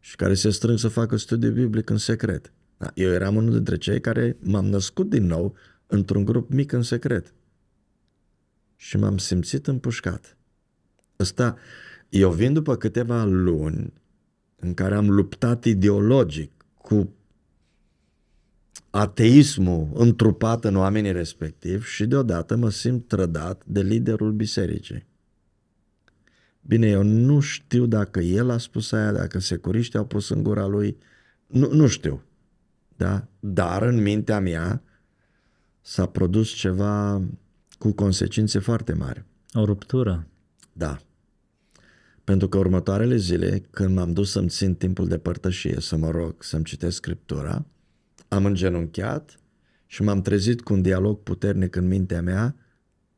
și care se strâng să facă studiu biblic în secret. Da, eu eram unul dintre cei care m-am născut din nou într-un grup mic în secret și m-am simțit împușcat. Ăsta, eu vin după câteva luni în care am luptat ideologic cu ateismul întrupat în oamenii respectivi și deodată mă simt trădat de liderul bisericii. Bine, eu nu știu dacă el a spus aia, dacă securiștii au pus în gura lui, nu, nu știu. Da? Dar în mintea mea s-a produs ceva cu consecințe foarte mari. O ruptură. Da. Pentru că următoarele zile, când m-am dus să-mi țin timpul de părtășie, să mă rog, să-mi citesc Scriptura, am îngenunchiat și m-am trezit cu un dialog puternic în mintea mea.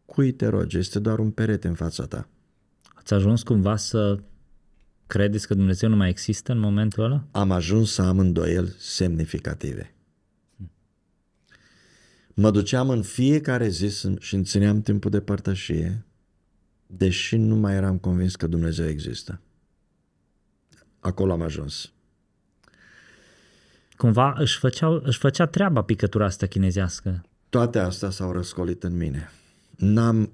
Cui te rogi? Este doar un perete în fața ta. Ați ajuns cumva să credeți că Dumnezeu nu mai există în momentul ăla? Am ajuns să am îndoieli semnificative. Mă duceam în fiecare zi și îmi țineam timpul de părtășie, deși nu mai eram convins că Dumnezeu există. Acolo am ajuns cumva își, făceau, își făcea treaba picătura asta chinezească. Toate astea s-au răscolit în mine. N-am,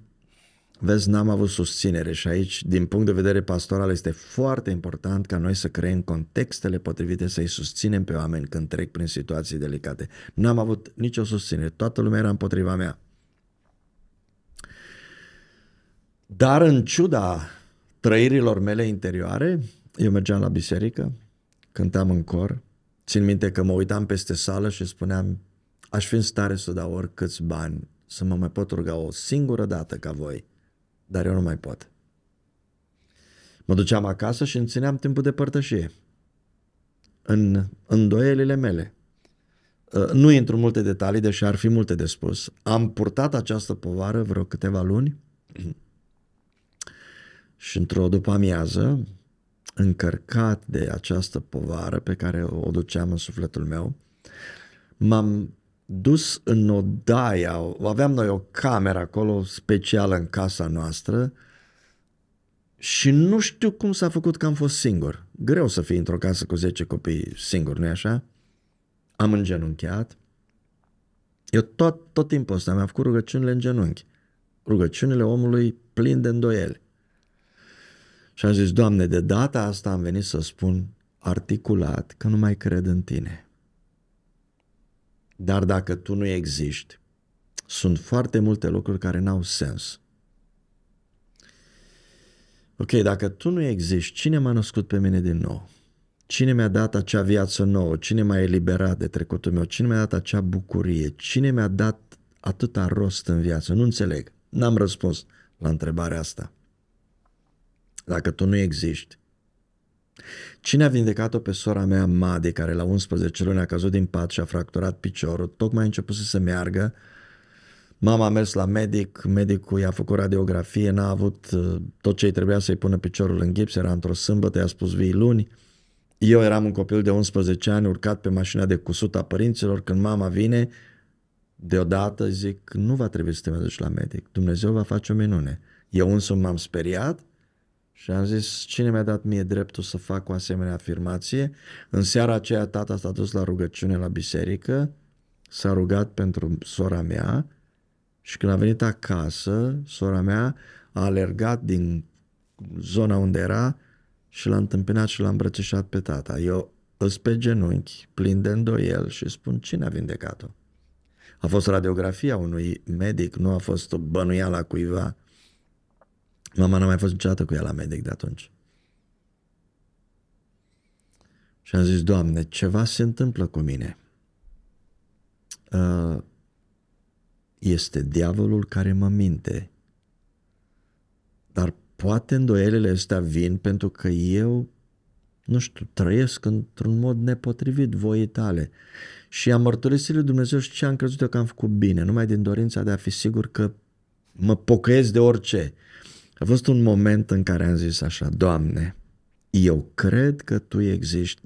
vezi, n-am avut susținere și aici, din punct de vedere pastoral, este foarte important ca noi să creăm contextele potrivite, să-i susținem pe oameni când trec prin situații delicate. N-am avut nicio susținere, toată lumea era împotriva mea. Dar în ciuda trăirilor mele interioare, eu mergeam la biserică, cântam în cor, Țin minte că mă uitam peste sală și spuneam, aș fi în stare să dau oricâți bani, să mă mai pot ruga o singură dată ca voi, dar eu nu mai pot. Mă duceam acasă și îmi țineam timpul de părtășie. În îndoielile mele. Ă, nu intru în multe detalii, deși ar fi multe de spus. Am purtat această povară vreo câteva luni și într-o după amiază încărcat de această povară pe care o duceam în sufletul meu, m-am dus în odaia, aveam noi o cameră acolo specială în casa noastră și nu știu cum s-a făcut că am fost singur. Greu să fii într-o casă cu 10 copii singur, nu-i așa? Am îngenunchiat. Eu tot, tot timpul ăsta mi-am făcut rugăciunile în genunchi. Rugăciunile omului plin de îndoieli. Și am zis, Doamne, de data asta am venit să spun articulat că nu mai cred în Tine. Dar dacă Tu nu existi, sunt foarte multe lucruri care n-au sens. Ok, dacă Tu nu existi, cine m-a născut pe mine din nou? Cine mi-a dat acea viață nouă? Cine m-a eliberat de trecutul meu? Cine mi-a dat acea bucurie? Cine mi-a dat atâta rost în viață? Nu înțeleg. N-am răspuns la întrebarea asta dacă tu nu existi. Cine a vindecat-o pe sora mea Madi, care la 11 luni a căzut din pat și a fracturat piciorul, tocmai a început să se meargă, Mama a mers la medic, medicul i-a făcut radiografie, n-a avut uh, tot ce i trebuia să-i pună piciorul în gips, era într-o sâmbătă, i-a spus vii luni. Eu eram un copil de 11 ani, urcat pe mașina de cusut a părinților, când mama vine, deodată zic, nu va trebui să te mai duci la medic, Dumnezeu va face o minune. Eu însumi m-am speriat, și am zis, cine mi-a dat mie dreptul să fac o asemenea afirmație? În seara aceea tata s-a dus la rugăciune la biserică, s-a rugat pentru sora mea și când a venit acasă, sora mea a alergat din zona unde era și l-a întâmpinat și l-a îmbrățișat pe tata. Eu îs pe genunchi, plin de îndoiel și spun, cine a vindecat-o? A fost radiografia unui medic, nu a fost bănuiala cuiva. Mama n-a mai fost niciodată cu ea la medic de atunci. Și am zis, Doamne, ceva se întâmplă cu mine. Uh, este diavolul care mă minte. Dar poate îndoielele astea vin pentru că eu, nu știu, trăiesc într-un mod nepotrivit voii tale. Și am mărturisit lui Dumnezeu și ce am crezut eu că am făcut bine, numai din dorința de a fi sigur că mă pocăiesc de orice. A fost un moment în care am zis așa, Doamne, eu cred că Tu existi,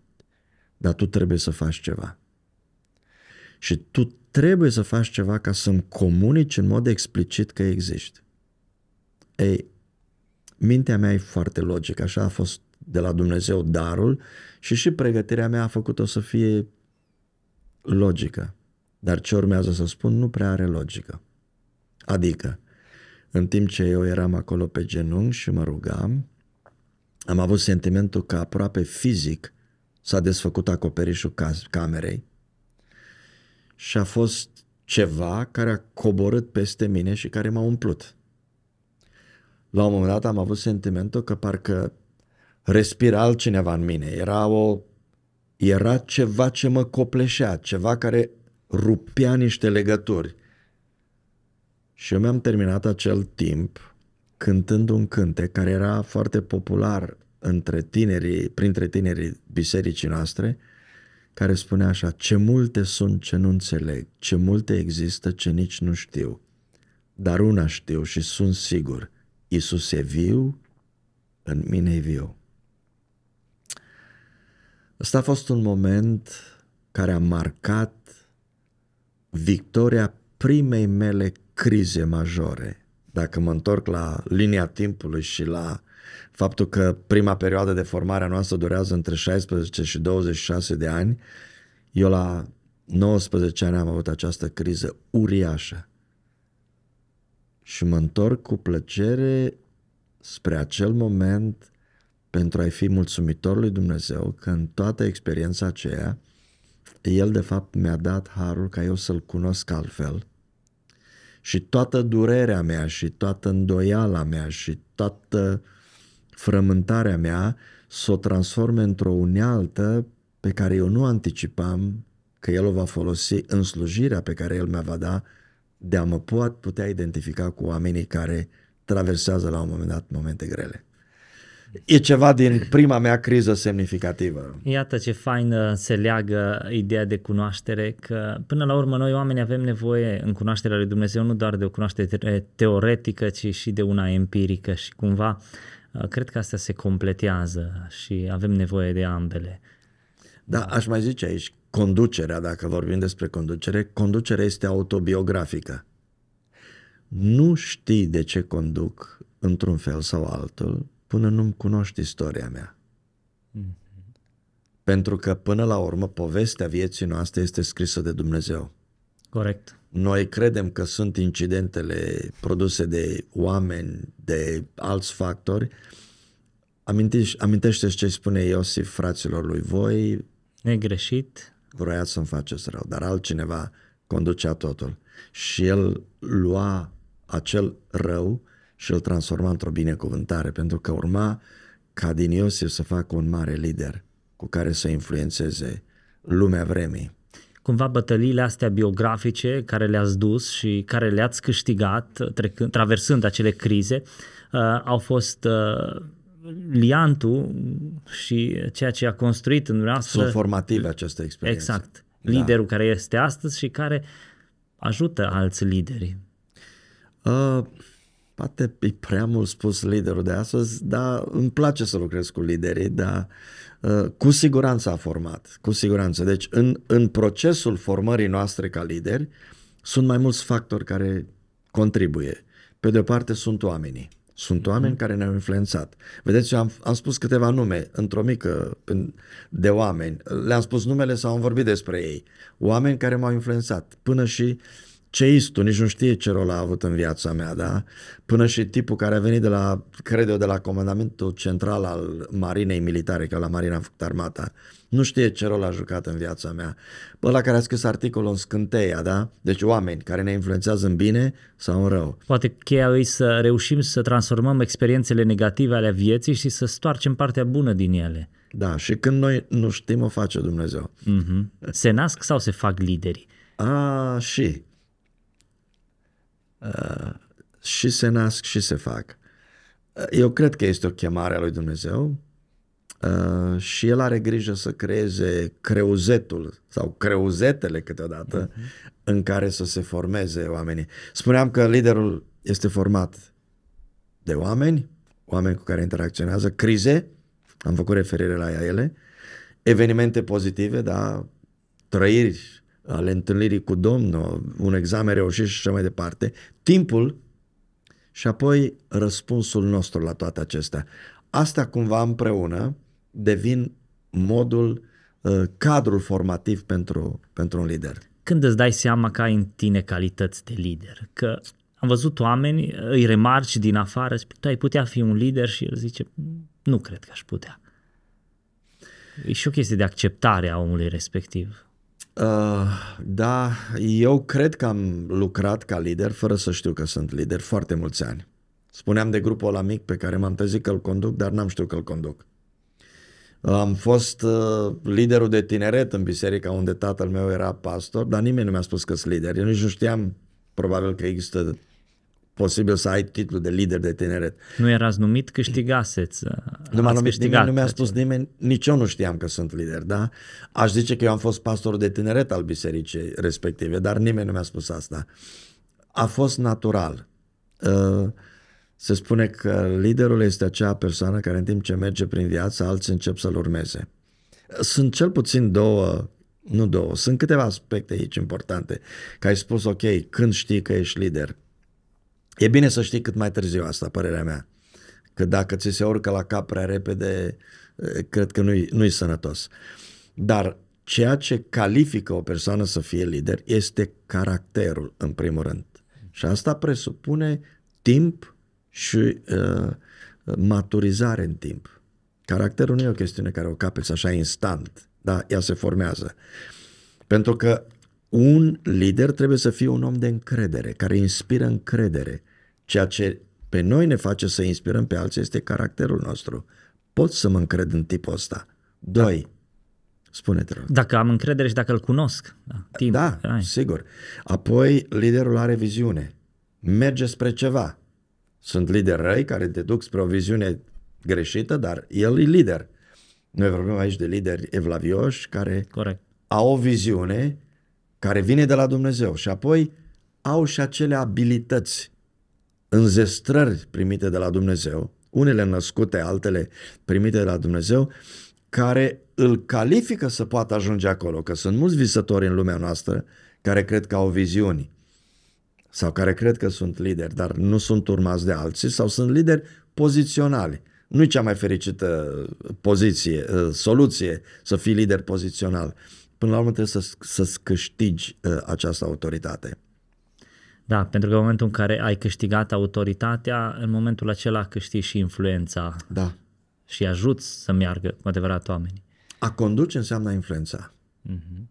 dar Tu trebuie să faci ceva. Și Tu trebuie să faci ceva ca să-mi comunici în mod explicit că existi. Ei, mintea mea e foarte logică, așa a fost de la Dumnezeu darul și și pregătirea mea a făcut-o să fie logică. Dar ce urmează să spun nu prea are logică. Adică, în timp ce eu eram acolo pe genunchi și mă rugam, am avut sentimentul că aproape fizic s-a desfăcut acoperișul camerei și a fost ceva care a coborât peste mine și care m-a umplut. La un moment dat am avut sentimentul că parcă respira altcineva în mine. Era, o, era ceva ce mă copleșea, ceva care rupea niște legături. Și eu mi-am terminat acel timp cântând un cântec care era foarte popular între tinerii, printre tinerii bisericii noastre, care spunea așa, ce multe sunt ce nu înțeleg, ce multe există ce nici nu știu, dar una știu și sunt sigur, Isus e viu, în mine e viu. Ăsta a fost un moment care a marcat victoria primei mele crize majore. Dacă mă întorc la linia timpului și la faptul că prima perioadă de formare a noastră durează între 16 și 26 de ani, eu la 19 ani am avut această criză uriașă. Și mă întorc cu plăcere spre acel moment pentru a-i fi mulțumitor lui Dumnezeu că în toată experiența aceea, El de fapt mi-a dat harul ca eu să-L cunosc altfel, și toată durerea mea și toată îndoiala mea și toată frământarea mea să o transforme într-o unealtă pe care eu nu anticipam că el o va folosi în slujirea pe care el mi-a va da de a mă putea identifica cu oamenii care traversează la un moment dat momente grele. E ceva din prima mea criză semnificativă. Iată ce fain se leagă ideea de cunoaștere, că până la urmă noi oameni avem nevoie în cunoașterea lui Dumnezeu nu doar de o cunoaștere teoretică, ci și de una empirică și cumva uh, cred că astea se completează și avem nevoie de ambele. Da, aș mai zice aici, conducerea, dacă vorbim despre conducere, conducerea este autobiografică. Nu știi de ce conduc într-un fel sau altul, până nu-mi cunoști istoria mea. Mm. Pentru că până la urmă povestea vieții noastre este scrisă de Dumnezeu. Corect. Noi credem că sunt incidentele produse de oameni, de alți factori. amintește ce spune Iosif fraților lui voi. E greșit. Vroia să-mi faceți rău, dar altcineva conducea totul. Și el lua acel rău și îl transforma într-o binecuvântare, pentru că urma ca din Iosif să facă un mare lider cu care să influențeze lumea vremii. Cumva bătăliile astea biografice care le-ați dus și care le-ați câștigat trecând, traversând acele crize uh, au fost uh, liantul și ceea ce a construit în dumneavoastră. Sunt formative aceste experiență. Exact. Da. Liderul da. care este astăzi și care ajută alți lideri. Uh, poate e prea mult spus liderul de astăzi, dar îmi place să lucrez cu liderii, dar uh, cu siguranță a format, cu siguranță. Deci în, în procesul formării noastre ca lideri sunt mai mulți factori care contribuie. Pe de o parte sunt oamenii. Sunt mhm. oameni care ne-au influențat. Vedeți, eu am, am spus câteva nume într-o mică de oameni. Le-am spus numele sau am vorbit despre ei. Oameni care m-au influențat. Până și uh, ceistul, nici nu știe ce rol a avut în viața mea, da? Până și tipul care a venit de la, cred eu, de la comandamentul central al marinei militare, că la marina a făcut armata, nu știe ce rol a jucat în viața mea. la care a scris articolul în scânteia, da? Deci oameni care ne influențează în bine sau în rău. Poate cheia lui să reușim să transformăm experiențele negative ale vieții și să stoarcem partea bună din ele. Da, și când noi nu știm, o face Dumnezeu. Mm-hmm. Se nasc sau se fac lideri? A, și. Uh, și se nasc și se fac. Uh, eu cred că este o chemare a lui Dumnezeu uh, și el are grijă să creeze creuzetul sau creuzetele câteodată uh-huh. în care să se formeze oamenii. Spuneam că liderul este format de oameni, oameni cu care interacționează, crize, am făcut referire la ele, evenimente pozitive, da, trăiri ale întâlnirii cu Domnul, un examen reușit și așa mai departe, timpul și apoi răspunsul nostru la toate acestea. Asta cumva împreună devin modul, uh, cadrul formativ pentru, pentru un lider. Când îți dai seama că ai în tine calități de lider? Că am văzut oameni, uh, îi remarci din afară, spui, tu ai putea fi un lider și el zice, nu cred că aș putea. E și o chestie de acceptare a omului respectiv. Uh, da, eu cred că am lucrat ca lider, fără să știu că sunt lider, foarte mulți ani. Spuneam de grupul ăla mic pe care m-am trezit că îl conduc, dar n-am știut că îl conduc. Am fost uh, liderul de tineret în biserica unde tatăl meu era pastor, dar nimeni nu mi-a spus că sunt lider. Eu nici nu știam, probabil că există posibil să ai titlul de lider de tineret. Nu erați numit, câștigaseți. Uh, nu m-a numit nimeni, nu mi-a spus nimeni, nici eu nu știam că sunt lider, da? Aș zice că eu am fost pastor de tineret al bisericii respective, dar nimeni nu mi-a spus asta. A fost natural. Uh, se spune că liderul este acea persoană care în timp ce merge prin viață, alții încep să-l urmeze. Sunt cel puțin două nu două. Sunt câteva aspecte aici importante. Că ai spus, ok, când știi că ești lider? E bine să știi cât mai târziu asta, părerea mea. Că dacă ți se urcă la cap prea repede, eh, cred că nu-i, nu-i sănătos. Dar ceea ce califică o persoană să fie lider este caracterul, în primul rând. Și asta presupune timp și uh, maturizare în timp. Caracterul nu e o chestiune care o capeți așa instant, dar ea se formează. Pentru că un lider trebuie să fie un om de încredere, care inspiră încredere. Ceea ce pe noi ne face să inspirăm pe alții este caracterul nostru. Pot să mă încred în tipul ăsta. Doi, da. Spune-te rog. Dacă am încredere și dacă îl cunosc. Da, timp. da sigur. Apoi liderul are viziune. Merge spre ceva. Sunt lideri răi care te duc spre o viziune greșită, dar el e lider. Noi vorbim aici de lideri evlavioși care Corect. au o viziune care vine de la Dumnezeu și apoi au și acele abilități, înzestrări primite de la Dumnezeu, unele născute, altele primite de la Dumnezeu, care îl califică să poată ajunge acolo, că sunt mulți visători în lumea noastră care cred că au viziuni sau care cred că sunt lideri, dar nu sunt urmați de alții sau sunt lideri poziționali. Nu e cea mai fericită poziție, soluție să fii lider pozițional până la urmă trebuie să, să-ți câștigi uh, această autoritate. Da, pentru că în momentul în care ai câștigat autoritatea, în momentul acela câștigi și influența. Da. Și ajuți să meargă cu adevărat oamenii. A conduce înseamnă influența. Mm-hmm.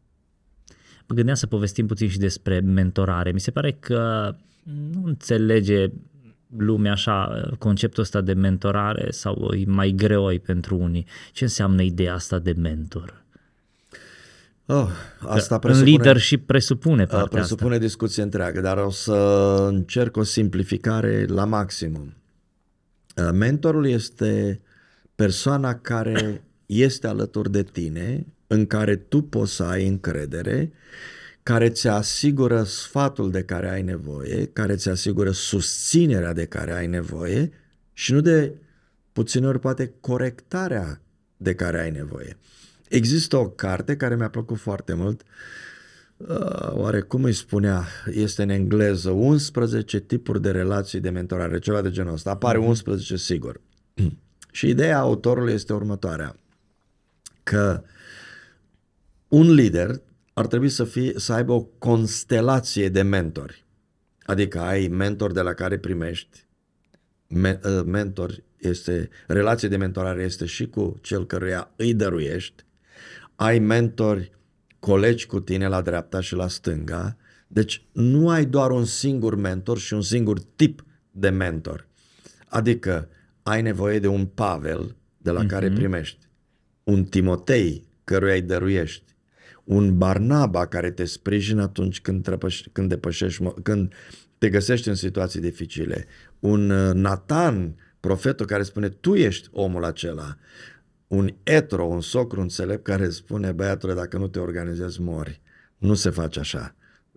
Mă gândeam să povestim puțin și despre mentorare. Mi se pare că nu înțelege lumea așa uh, conceptul ăsta de mentorare sau uh, e mai greoi pentru unii. Ce înseamnă ideea asta de mentor? Oh, asta presupune, leadership presupune partea Presupune asta. discuție întreagă, dar o să încerc o simplificare la maximum. Mentorul este persoana care este alături de tine, în care tu poți să ai încredere, care ți asigură sfatul de care ai nevoie, care ți asigură susținerea de care ai nevoie și nu de puțin ori poate corectarea de care ai nevoie. Există o carte care mi-a plăcut foarte mult, uh, oare cum îi spunea, este în engleză, 11 tipuri de relații de mentorare, ceva de genul ăsta, apare 11 mhm. sigur. Și ideea autorului este următoarea, că un lider ar trebui să, fie, să aibă o constelație de mentori. Adică ai mentor de la care primești, me, uh, mentor este, relație de mentorare este și cu cel căruia îi dăruiești ai mentori, colegi cu tine la dreapta și la stânga, deci nu ai doar un singur mentor și un singur tip de mentor. Adică ai nevoie de un Pavel de la uh-huh. care mhm. primești, un Timotei căruia îi dăruiești, un Barnaba care te sprijină atunci când, trăpăș- când depășești, când te găsești în situații dificile, un uh, Nathan, profetul care spune tu ești omul acela un etro, un socru înțelept care spune, băiatule, dacă nu te organizezi, mori. Nu se face așa.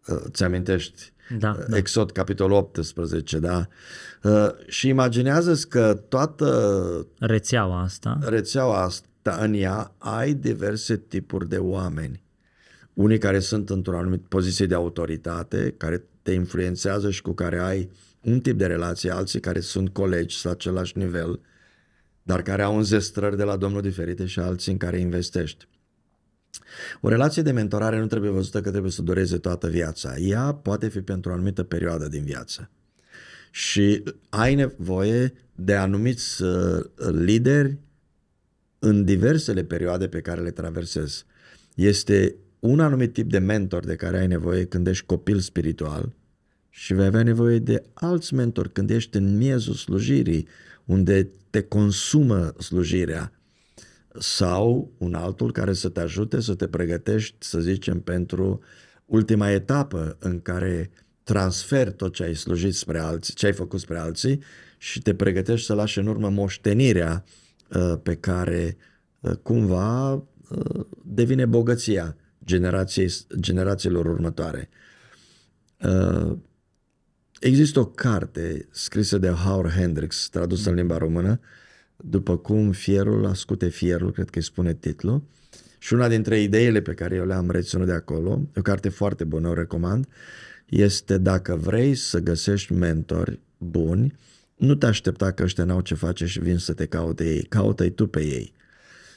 Uh, Ți amintești? Da, uh, da. Exod, capitolul 18, da? Uh, și imaginează-ți că toată rețeaua asta, rețeaua asta în ea ai diverse tipuri de oameni. Unii care sunt într-o anumită poziție de autoritate, care te influențează și cu care ai un tip de relație, alții care sunt colegi la același nivel, dar care au înzestrări de la Domnul diferite și alții în care investești. O relație de mentorare nu trebuie văzută că trebuie să dureze toată viața. Ea poate fi pentru o anumită perioadă din viață. Și ai nevoie de anumiți uh, lideri în diversele perioade pe care le traversezi. Este un anumit tip de mentor de care ai nevoie când ești copil spiritual și vei avea nevoie de alți mentori când ești în miezul slujirii, unde te consumă slujirea, sau un altul care să te ajute să te pregătești, să zicem, pentru ultima etapă în care transfer tot ce ai slujit spre alții, ce ai făcut spre alții și te pregătești să lași în urmă moștenirea uh, pe care uh, cumva uh, devine bogăția generației, generațiilor următoare. Există o carte scrisă de Howard Hendricks, tradusă în limba română, după cum fierul ascute fierul, cred că îi spune titlul. Și una dintre ideile pe care eu le-am reținut de acolo, o carte foarte bună, o recomand, este dacă vrei să găsești mentori buni, nu te aștepta că ăștia n-au ce face și vin să te caute ei, caută-i tu pe ei.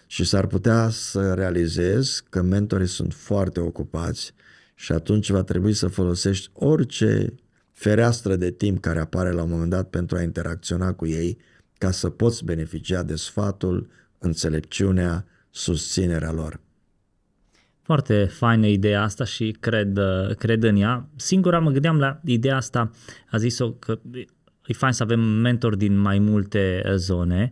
Și s-ar putea să realizezi că mentorii sunt foarte ocupați și atunci va trebui să folosești orice fereastră de timp care apare la un moment dat pentru a interacționa cu ei, ca să poți beneficia de sfatul, înțelepciunea, susținerea lor. Foarte faină ideea asta și cred, cred în ea. Singura mă gândeam la ideea asta, a zis-o că e fain să avem mentor din mai multe zone.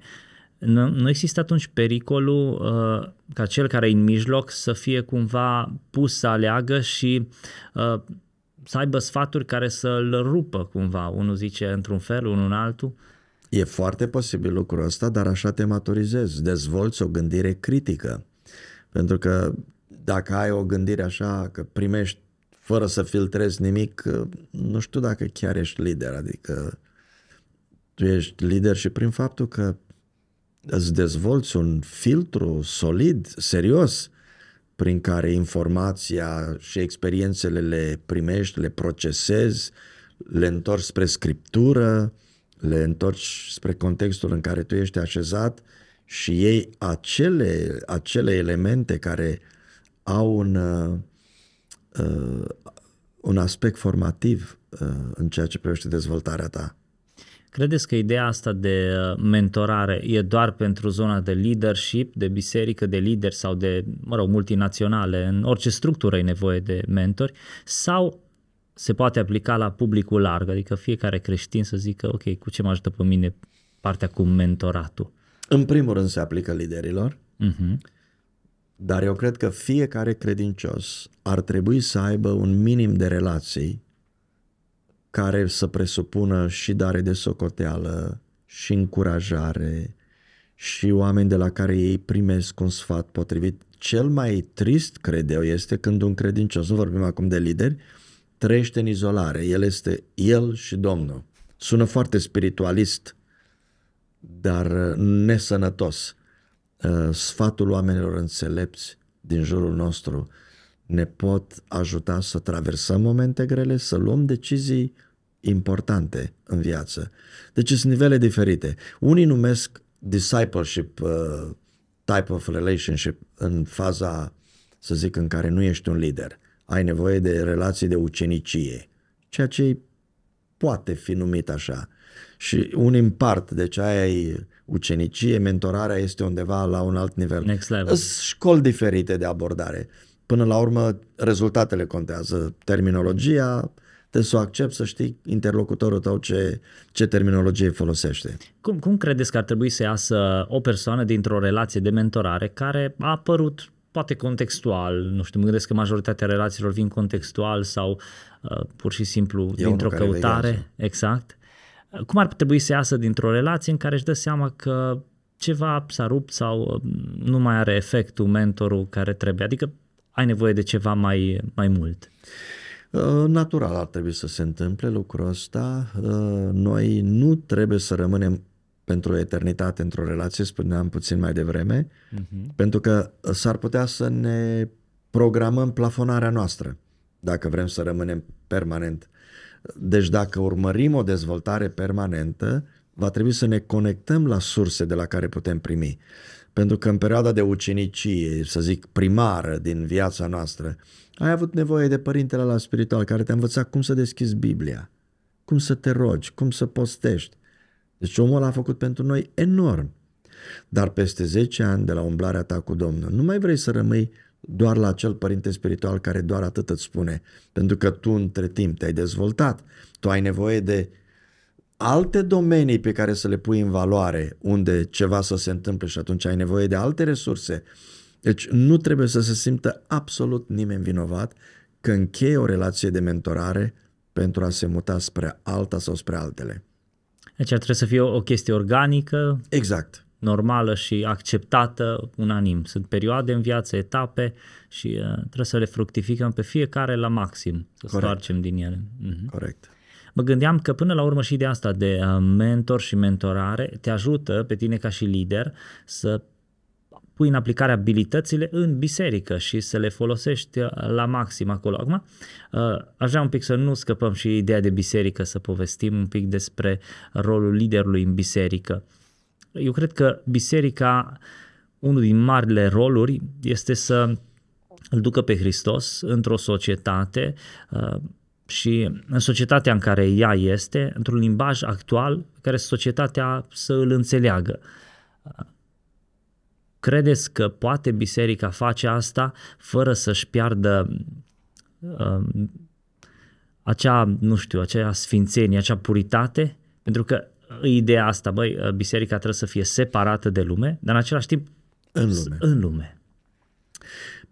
Nu, nu există atunci pericolul uh, ca cel care e în mijloc să fie cumva pus să aleagă și uh, să aibă sfaturi care să-l rupă cumva. Unul zice într-un fel, unul în altul. E foarte posibil lucrul ăsta, dar așa te maturizezi, dezvolți o gândire critică. Pentru că dacă ai o gândire așa, că primești fără să filtrezi nimic, nu știu dacă chiar ești lider, adică tu ești lider și prin faptul că îți dezvolți un filtru solid, serios, prin care informația și experiențele le primești, le procesezi, le întorci spre scriptură, le întorci spre contextul în care tu ești așezat și ei acele, acele elemente care au un, uh, uh un aspect formativ uh, în ceea ce privește dezvoltarea ta. Credeți că ideea asta de uh, mentorare e doar pentru zona de leadership, de biserică, de lideri sau de, mă rog, multinaționale? În orice structură e nevoie de mentori? Sau se poate aplica la publicul larg, adică fiecare creștin să zică, ok, cu ce mă ajută pe mine partea cu mentoratul? În primul rând se aplică liderilor, uh-huh. dar eu cred că fiecare credincios ar trebui să aibă un minim de relații care să presupună și dare de socoteală, și încurajare, și oameni de la care ei primesc un sfat potrivit. Cel mai trist, cred eu, este când un credincios, nu vorbim acum de lideri, trăiește în izolare. El este el și Domnul. Sună foarte spiritualist, dar uh, nesănătos. Uh, sfatul oamenilor înțelepți din jurul nostru ne pot ajuta să traversăm momente grele, să luăm decizii importante în viață. Deci sunt nivele diferite. Unii numesc discipleship uh, type of relationship în faza, să zic, în care nu ești un lider. Ai nevoie de relații de ucenicie, ceea ce poate fi numit așa. Și unii impart, deci aia e ucenicie, mentorarea este undeva la un alt nivel. Next level. Școli diferite de abordare. Până la urmă, rezultatele contează, terminologia, trebuie să o accept să știi interlocutorul tău ce, ce terminologie folosește. Cum, cum credeți că ar trebui să iasă o persoană dintr-o relație de mentorare care a apărut poate contextual, nu știu, mă gândesc că majoritatea relațiilor vin contextual sau uh, pur și simplu dintr-o căutare, vegează. Da. exact. Cum ar trebui să iasă dintr-o relație în care își dă seama că ceva s-a rupt sau uh, nu mai are efectul mentorul care trebuie? Adică ai nevoie de ceva mai, mai mult? Uh, natural ar trebui să se întâmple lucrul ăsta. Uh, noi nu trebuie să rămânem pentru o eternitate într-o relație, spuneam puțin mai devreme, uh-huh. pentru că s-ar putea să ne programăm plafonarea noastră dacă vrem să rămânem permanent. Deci dacă urmărim o dezvoltare permanentă, va trebui să ne conectăm la surse de la care putem primi. Pentru că în perioada de ucenicie, să zic primară din viața noastră, ai avut nevoie de părintele la spiritual care te-a învățat cum să deschizi Biblia, cum să te rogi, cum să postești. Deci omul a făcut pentru noi enorm. Dar peste 10 ani de la umblarea ta cu Domnul, nu mai vrei să rămâi doar la acel părinte spiritual care doar atât îți spune, pentru că tu între timp te-ai dezvoltat, tu ai nevoie de alte domenii pe care să le pui în valoare unde ceva să se întâmple și atunci ai nevoie de alte resurse. Deci nu trebuie să se simtă absolut nimeni vinovat că încheie o relație de mentorare pentru a se muta spre alta sau spre altele. Deci ar trebui să fie o, chestie organică. Exact. Normală și acceptată unanim. Sunt perioade în viață, etape și uh, trebuie să le fructificăm pe fiecare la maxim, să Corect. stoarcem din ele. Uh-huh. Corect. Mă gândeam că până la urmă și de asta, de uh, mentor și mentorare, te ajută pe tine ca și lider să pui în aplicare abilitățile în biserică și să le folosești uh, la maxim acolo. Acum, uh, aș vrea un pic să nu scăpăm și ideea de biserică, să povestim un pic despre rolul liderului în biserică. Eu cred că biserica, unul din marile roluri este să îl ducă pe Hristos într-o societate și în societatea în care ea este, într-un limbaj actual pe care societatea să îl înțeleagă. Credeți că poate biserica face asta fără să-și piardă uh, acea, nu știu, acea sfințenie, acea puritate? Pentru că uh, ideea asta, băi, uh, biserica trebuie să fie separată de lume, dar în același timp în lume. În lume.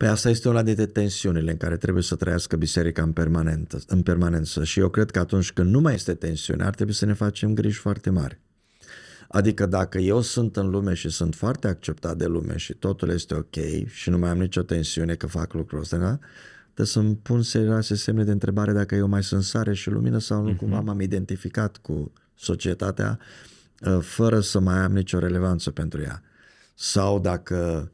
Pe păi asta este una dintre tensiunile în care trebuie să trăiască biserica în, permanentă, în permanență și eu cred că atunci când nu mai este tensiune ar trebui să ne facem griji foarte mari. Adică dacă eu sunt în lume și sunt foarte acceptat de lume și totul este ok și nu mai am nicio tensiune că fac lucrul ăsta, da? trebuie să-mi pun serioase semne de întrebare dacă eu mai sunt sare și lumină sau nu, uh-huh. cumva m-am identificat cu societatea ă, fără să mai am nicio relevanță pentru ea. Sau dacă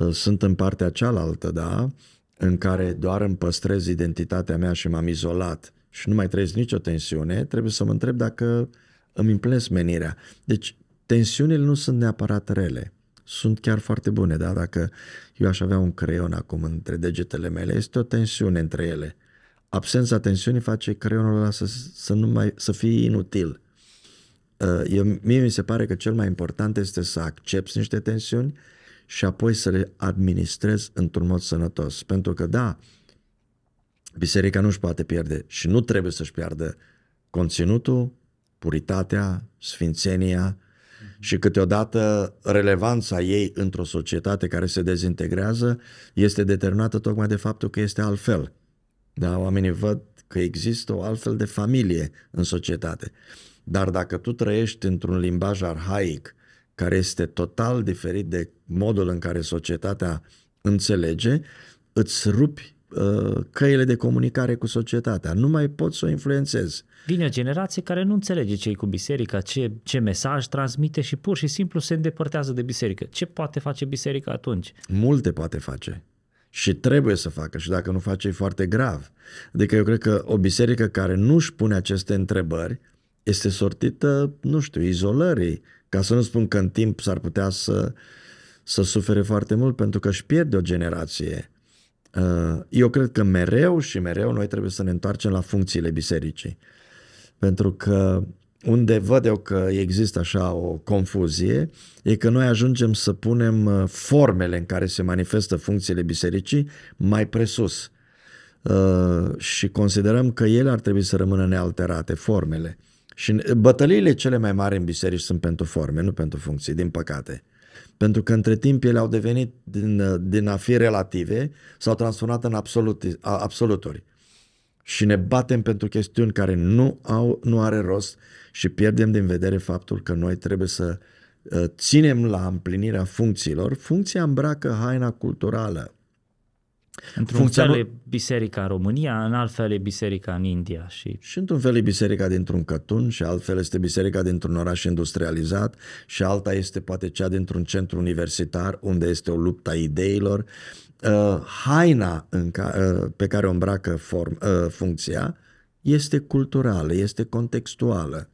Ă, sunt în partea cealaltă, da, în care doar îmi păstrez identitatea mea și m-am izolat și nu mai trăiesc nicio tensiune, trebuie să mă întreb dacă îmi împlinesc menirea. Deci, tensiunile nu sunt neapărat rele. Sunt chiar foarte bune, da? Dacă eu aș avea un creion acum între degetele mele, este o tensiune între ele. Absența tensiunii face creionul ăla să, să, nu mai, să fie inutil. Ă, eu, mie mi se pare că cel mai important este să accepti niște tensiuni, și apoi să le administrez într-un mod sănătos. Pentru că, da, biserica nu-și poate pierde și nu trebuie să-și piardă conținutul, puritatea, sfințenia mhm. și câteodată relevanța ei într-o societate care se dezintegrează este determinată tocmai de faptul că este altfel. Da, oamenii văd că există o altfel de familie în societate. Dar dacă tu trăiești într-un limbaj arhaic, care este total diferit de modul în care societatea înțelege, îți rupi uh, căile de comunicare cu societatea. Nu mai poți să o influențezi. Vine o generație care nu înțelege ce cu biserica, ce, ce mesaj transmite și pur și simplu se îndepărtează de biserică. Ce poate face biserica atunci? Multe poate face. Și trebuie să facă și dacă nu face e foarte grav. Adică eu cred că o biserică care nu își pune aceste întrebări este sortită, nu știu, izolării, ca să nu spun că în timp s-ar putea să, să sufere foarte mult pentru că își pierde o generație. Uh, eu cred că mereu și mereu noi trebuie să ne întoarcem la funcțiile bisericii. Pentru că unde văd eu că există așa o confuzie e că noi ajungem să punem uh, formele în care se manifestă funcțiile bisericii mai presus uh, și considerăm că ele ar trebui să rămână nealterate, formele. Și bătăliile cele mai mari în biserici sunt pentru forme, nu pentru funcții, din păcate. Pentru că între timp ele au devenit din, din a fi relative, s-au transformat în absolut, absoluturi. Și ne batem pentru chestiuni care nu, au, nu are rost și pierdem din vedere faptul că noi trebuie să ă, ținem la împlinirea funcțiilor. Funcția îmbracă haina culturală. Într-un Funcțional... fel e biserica în România, în altfel e biserica în India. Și, și într-un fel e biserica dintr-un cătun și altfel este biserica dintr-un oraș industrializat și alta este poate cea dintr-un centru universitar unde este o luptă a ideilor. Uh, haina în ca, uh, pe care o îmbracă form, uh, funcția este culturală, este contextuală.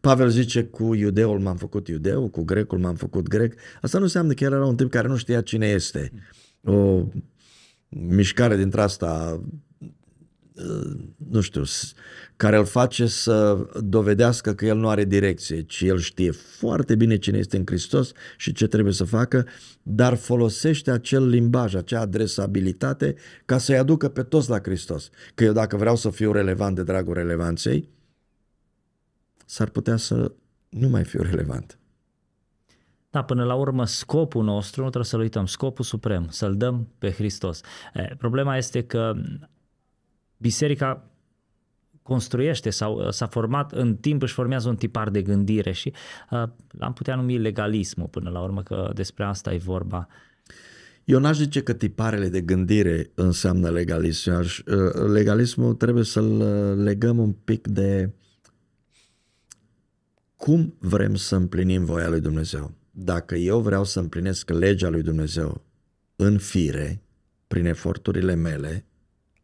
Pavel zice cu iudeul m-am făcut iudeu, cu grecul m-am făcut grec. Asta nu înseamnă că el era un tip care nu știa cine este. O mișcare dintre asta, uh, nu știu, care îl face să dovedească că el nu are direcție, ci el știe foarte bine cine este în Hristos și ce trebuie să facă, dar folosește acel limbaj, acea adresabilitate ca să-i aducă pe toți la Hristos. Că eu dacă vreau să fiu relevant de dragul relevanței, s-ar putea să nu mai fiu relevant. Da, până la urmă, scopul nostru, nu trebuie să-l uităm, scopul suprem, să-l dăm pe Hristos. E, problema este că biserica construiește sau uh, s-a format în timp, își formează un tipar de gândire și uh, am putea numi legalismul până la urmă, că despre asta e vorba. Eu n-aș zice că tiparele de gândire înseamnă legalism. uh, legalismul trebuie să-l uh, legăm un pic de cum vrem să împlinim voia lui Dumnezeu dacă eu vreau să împlinesc legea lui Dumnezeu în fire, prin eforturile mele,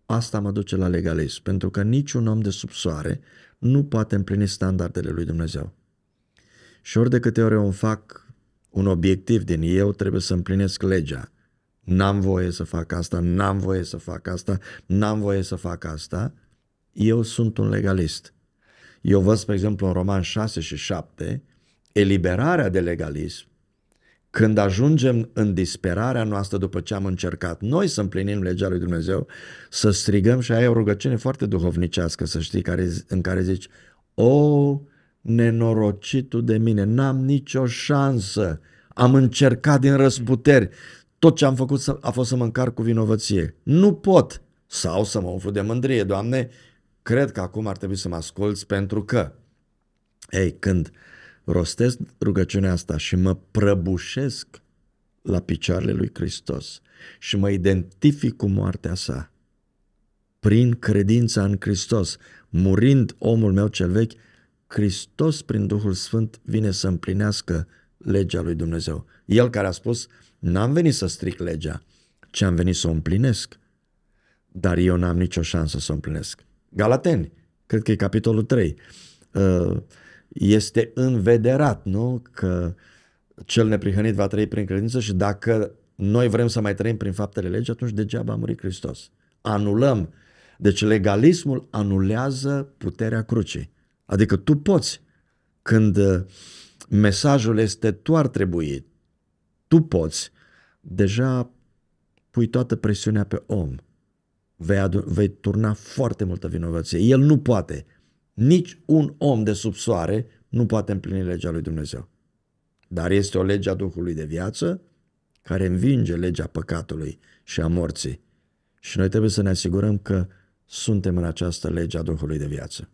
asta mă duce la legalism, pentru că niciun om de sub soare nu poate împlini standardele lui Dumnezeu. Și ori de câte ori eu îmi fac un obiectiv din eu, trebuie să împlinesc legea. N-am voie să fac asta, n-am voie să fac asta, n-am voie să fac asta. Eu sunt un legalist. Eu văd, spre exemplu, în Roman 6 și 7, eliberarea de legalism, când ajungem în disperarea noastră după ce am încercat noi să împlinim legea lui Dumnezeu, să strigăm și aia e o rugăciune foarte duhovnicească, să știi, care, în care zici, o, nenorocitul de mine, n-am nicio șansă, am încercat din răsputeri, tot ce am făcut a fost să mă încarc cu vinovăție, nu pot, sau să mă umflu de mândrie, Doamne, cred că acum ar trebui să mă asculți pentru că, ei, când uh, rostesc rugăciunea asta și mă prăbușesc la picioarele lui Hristos și mă identific cu moartea sa prin credința în Hristos, murind omul meu cel vechi, Hristos prin Duhul Sfânt vine să împlinească legea lui Dumnezeu. El care a spus, n-am venit să stric legea, ci am venit să o împlinesc. Dar eu n-am nicio șansă să o împlinesc. Galateni, cred că e capitolul 3. Uh, este învederat, nu? Că cel neprihănit va trăi prin credință și dacă noi vrem să mai trăim prin faptele legii, atunci degeaba a murit Hristos. Anulăm. Deci legalismul anulează puterea crucii. Adică tu poți. Când uh, mesajul este tu ar trebui, tu poți, deja pui toată presiunea pe om. Vei, adu- vei turna foarte multă vinovăție. El nu poate. Nici un om de sub soare nu poate împlini legea lui Dumnezeu. Dar este o lege a Duhului de viață care învinge legea păcatului și a morții. Și noi trebuie să ne asigurăm că suntem în această lege a Duhului de viață.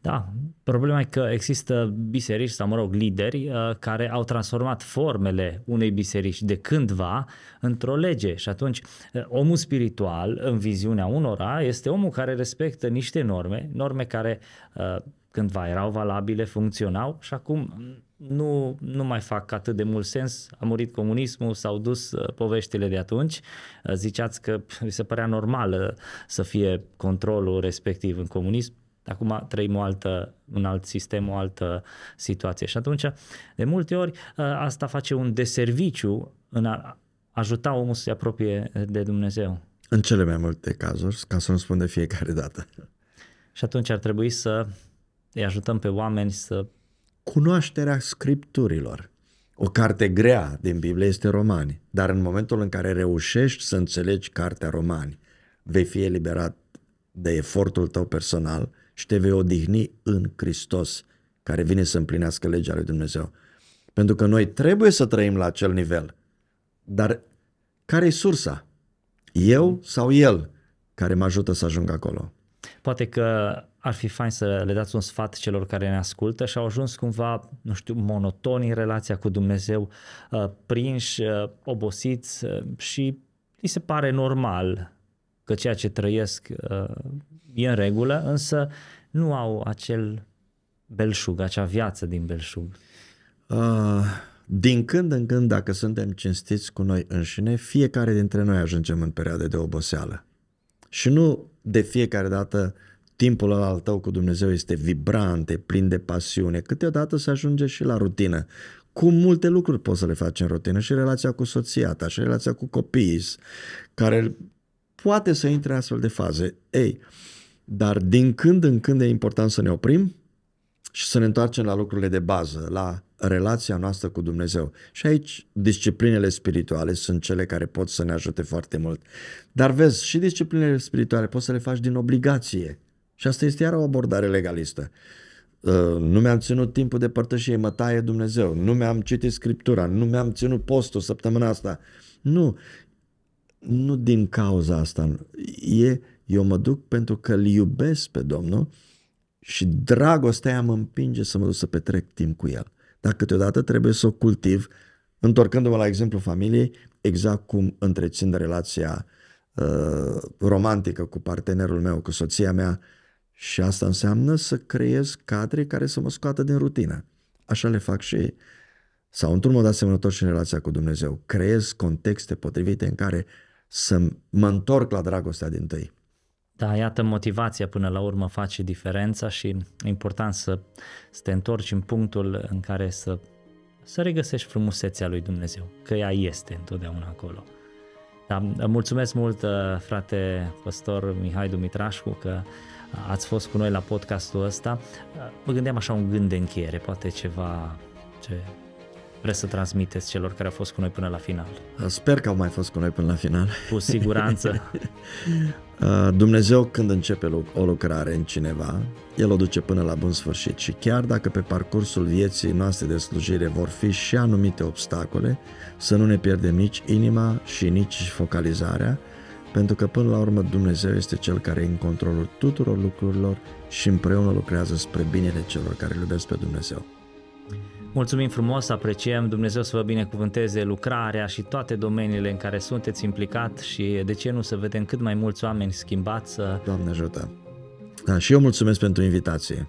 Da, problema e că există biserici sau, mă rog, lideri uh, care au transformat formele unei biserici de cândva într-o lege și atunci uh, omul spiritual, în viziunea unora, este omul care respectă niște norme, norme care uh, cândva erau valabile, funcționau și acum nu, nu mai fac atât de mult sens, a murit comunismul, s-au dus poveștile de atunci, ziceați că vi se părea normal să fie controlul respectiv în comunism, Acum trăim o altă, un alt sistem, o altă situație. Și atunci, de multe ori, ă, asta face un deserviciu în a ajuta omul să se apropie de Dumnezeu. În cele mai multe cazuri, ca să nu spun de fiecare dată. Și atunci ar trebui să îi ajutăm pe oameni să... Cunoașterea scripturilor. O carte grea din Biblie este Romani, dar în momentul în care reușești să înțelegi cartea Romani, vei fi eliberat de efortul tău personal și te vei odihni în Hristos, care vine să împlinească legea lui Dumnezeu. Pentru că noi trebuie să trăim la acel nivel. Dar care e sursa? Eu sau el care mă ajută să ajung acolo? Poate că ar fi fain să le dați un sfat celor care ne ascultă și au ajuns cumva, nu știu, monotoni în relația cu Dumnezeu, uh, prinși, uh, obosiți uh, și li se pare normal că ceea ce trăiesc uh, e în regulă, însă nu au acel belșug, acea viață din belșug. Uh, din când în când, dacă suntem cinstiți cu noi înșine, fiecare dintre noi ajungem în perioade de oboseală. Și nu de fiecare dată timpul ăla al tău cu Dumnezeu este vibrant, e plin de pasiune. Câteodată se ajunge și la rutină. Cu multe lucruri poți să le faci în rutină și relația cu soția ta și relația cu copiii care poate să intre în astfel de faze. Ei, dar din când în când e important să ne oprim și să ne întoarcem la lucrurile de bază, la relația noastră cu Dumnezeu. Și aici disciplinele spirituale sunt cele care pot să ne ajute foarte mult. Dar vezi, și disciplinele spirituale poți să le faci din obligație. Și asta este iar o abordare legalistă. Uh, nu mi-am ținut timpul de părtășie, mă taie Dumnezeu. Nu mi-am citit Scriptura, nu mi-am ținut postul săptămâna asta. Nu, nu din cauza asta. E, eu mă duc pentru că îl iubesc pe Domnul și dragostea aia mă împinge să mă duc să petrec timp cu el. Dar câteodată trebuie să o cultiv, întorcându-mă la exemplu familiei, exact cum întrețin relația uh, romantică cu partenerul meu, cu soția mea, și asta înseamnă să creez cadre care să mă scoată din rutină. Așa le fac și sau într-un mod asemănător și în relația cu Dumnezeu. Creez contexte potrivite în care să mă întorc la dragostea din tăi. Da, iată, motivația până la urmă face diferența și e important să, să te întorci în punctul în care să, să regăsești frumusețea lui Dumnezeu, că ea este întotdeauna acolo. Da, mulțumesc mult, uh, frate Pastor Mihai Dumitrașcu, că ați fost cu noi la podcastul ăsta. Uh, mă gândeam așa un gând de încheiere, poate ceva ce vreți să transmiteți celor care au fost cu noi până la final? Sper că au mai fost cu noi până la final. Cu siguranță. Uh, Dumnezeu când începe o lucrare în cineva, El o duce până la bun sfârșit și chiar dacă pe parcursul vieții noastre de slujire vor fi și anumite obstacole, să nu ne pierdem nici inima și nici focalizarea, pentru că până la urmă Dumnezeu este Cel care e în controlul tuturor lucrurilor și împreună lucrează spre binele celor care îl iubesc pe Dumnezeu. Mulțumim frumos, apreciem, Dumnezeu să vă binecuvânteze lucrarea și toate domeniile în care sunteți implicat și de ce nu să vedem cât mai mulți oameni schimbați. Să... Doamne ajută! Da, și eu mulțumesc pentru invitație.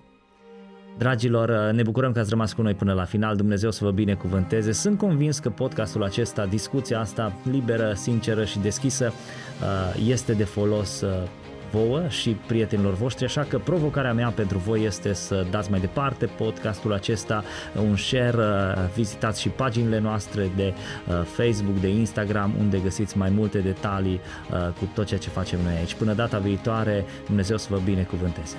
Dragilor, ne bucurăm că ați rămas cu noi până la final. Dumnezeu să vă binecuvânteze. Sunt convins că podcastul acesta, discuția asta liberă, sinceră și deschisă uh, este de folos uh, vouă și prietenilor voștri, așa că provocarea mea pentru voi este să dați mai departe podcastul acesta, un share, uh, vizitați și paginile noastre de uh, Facebook, de Instagram, unde găsiți mai multe detalii uh, cu tot ceea ce facem noi aici. Până data viitoare, Dumnezeu să vă binecuvânteze!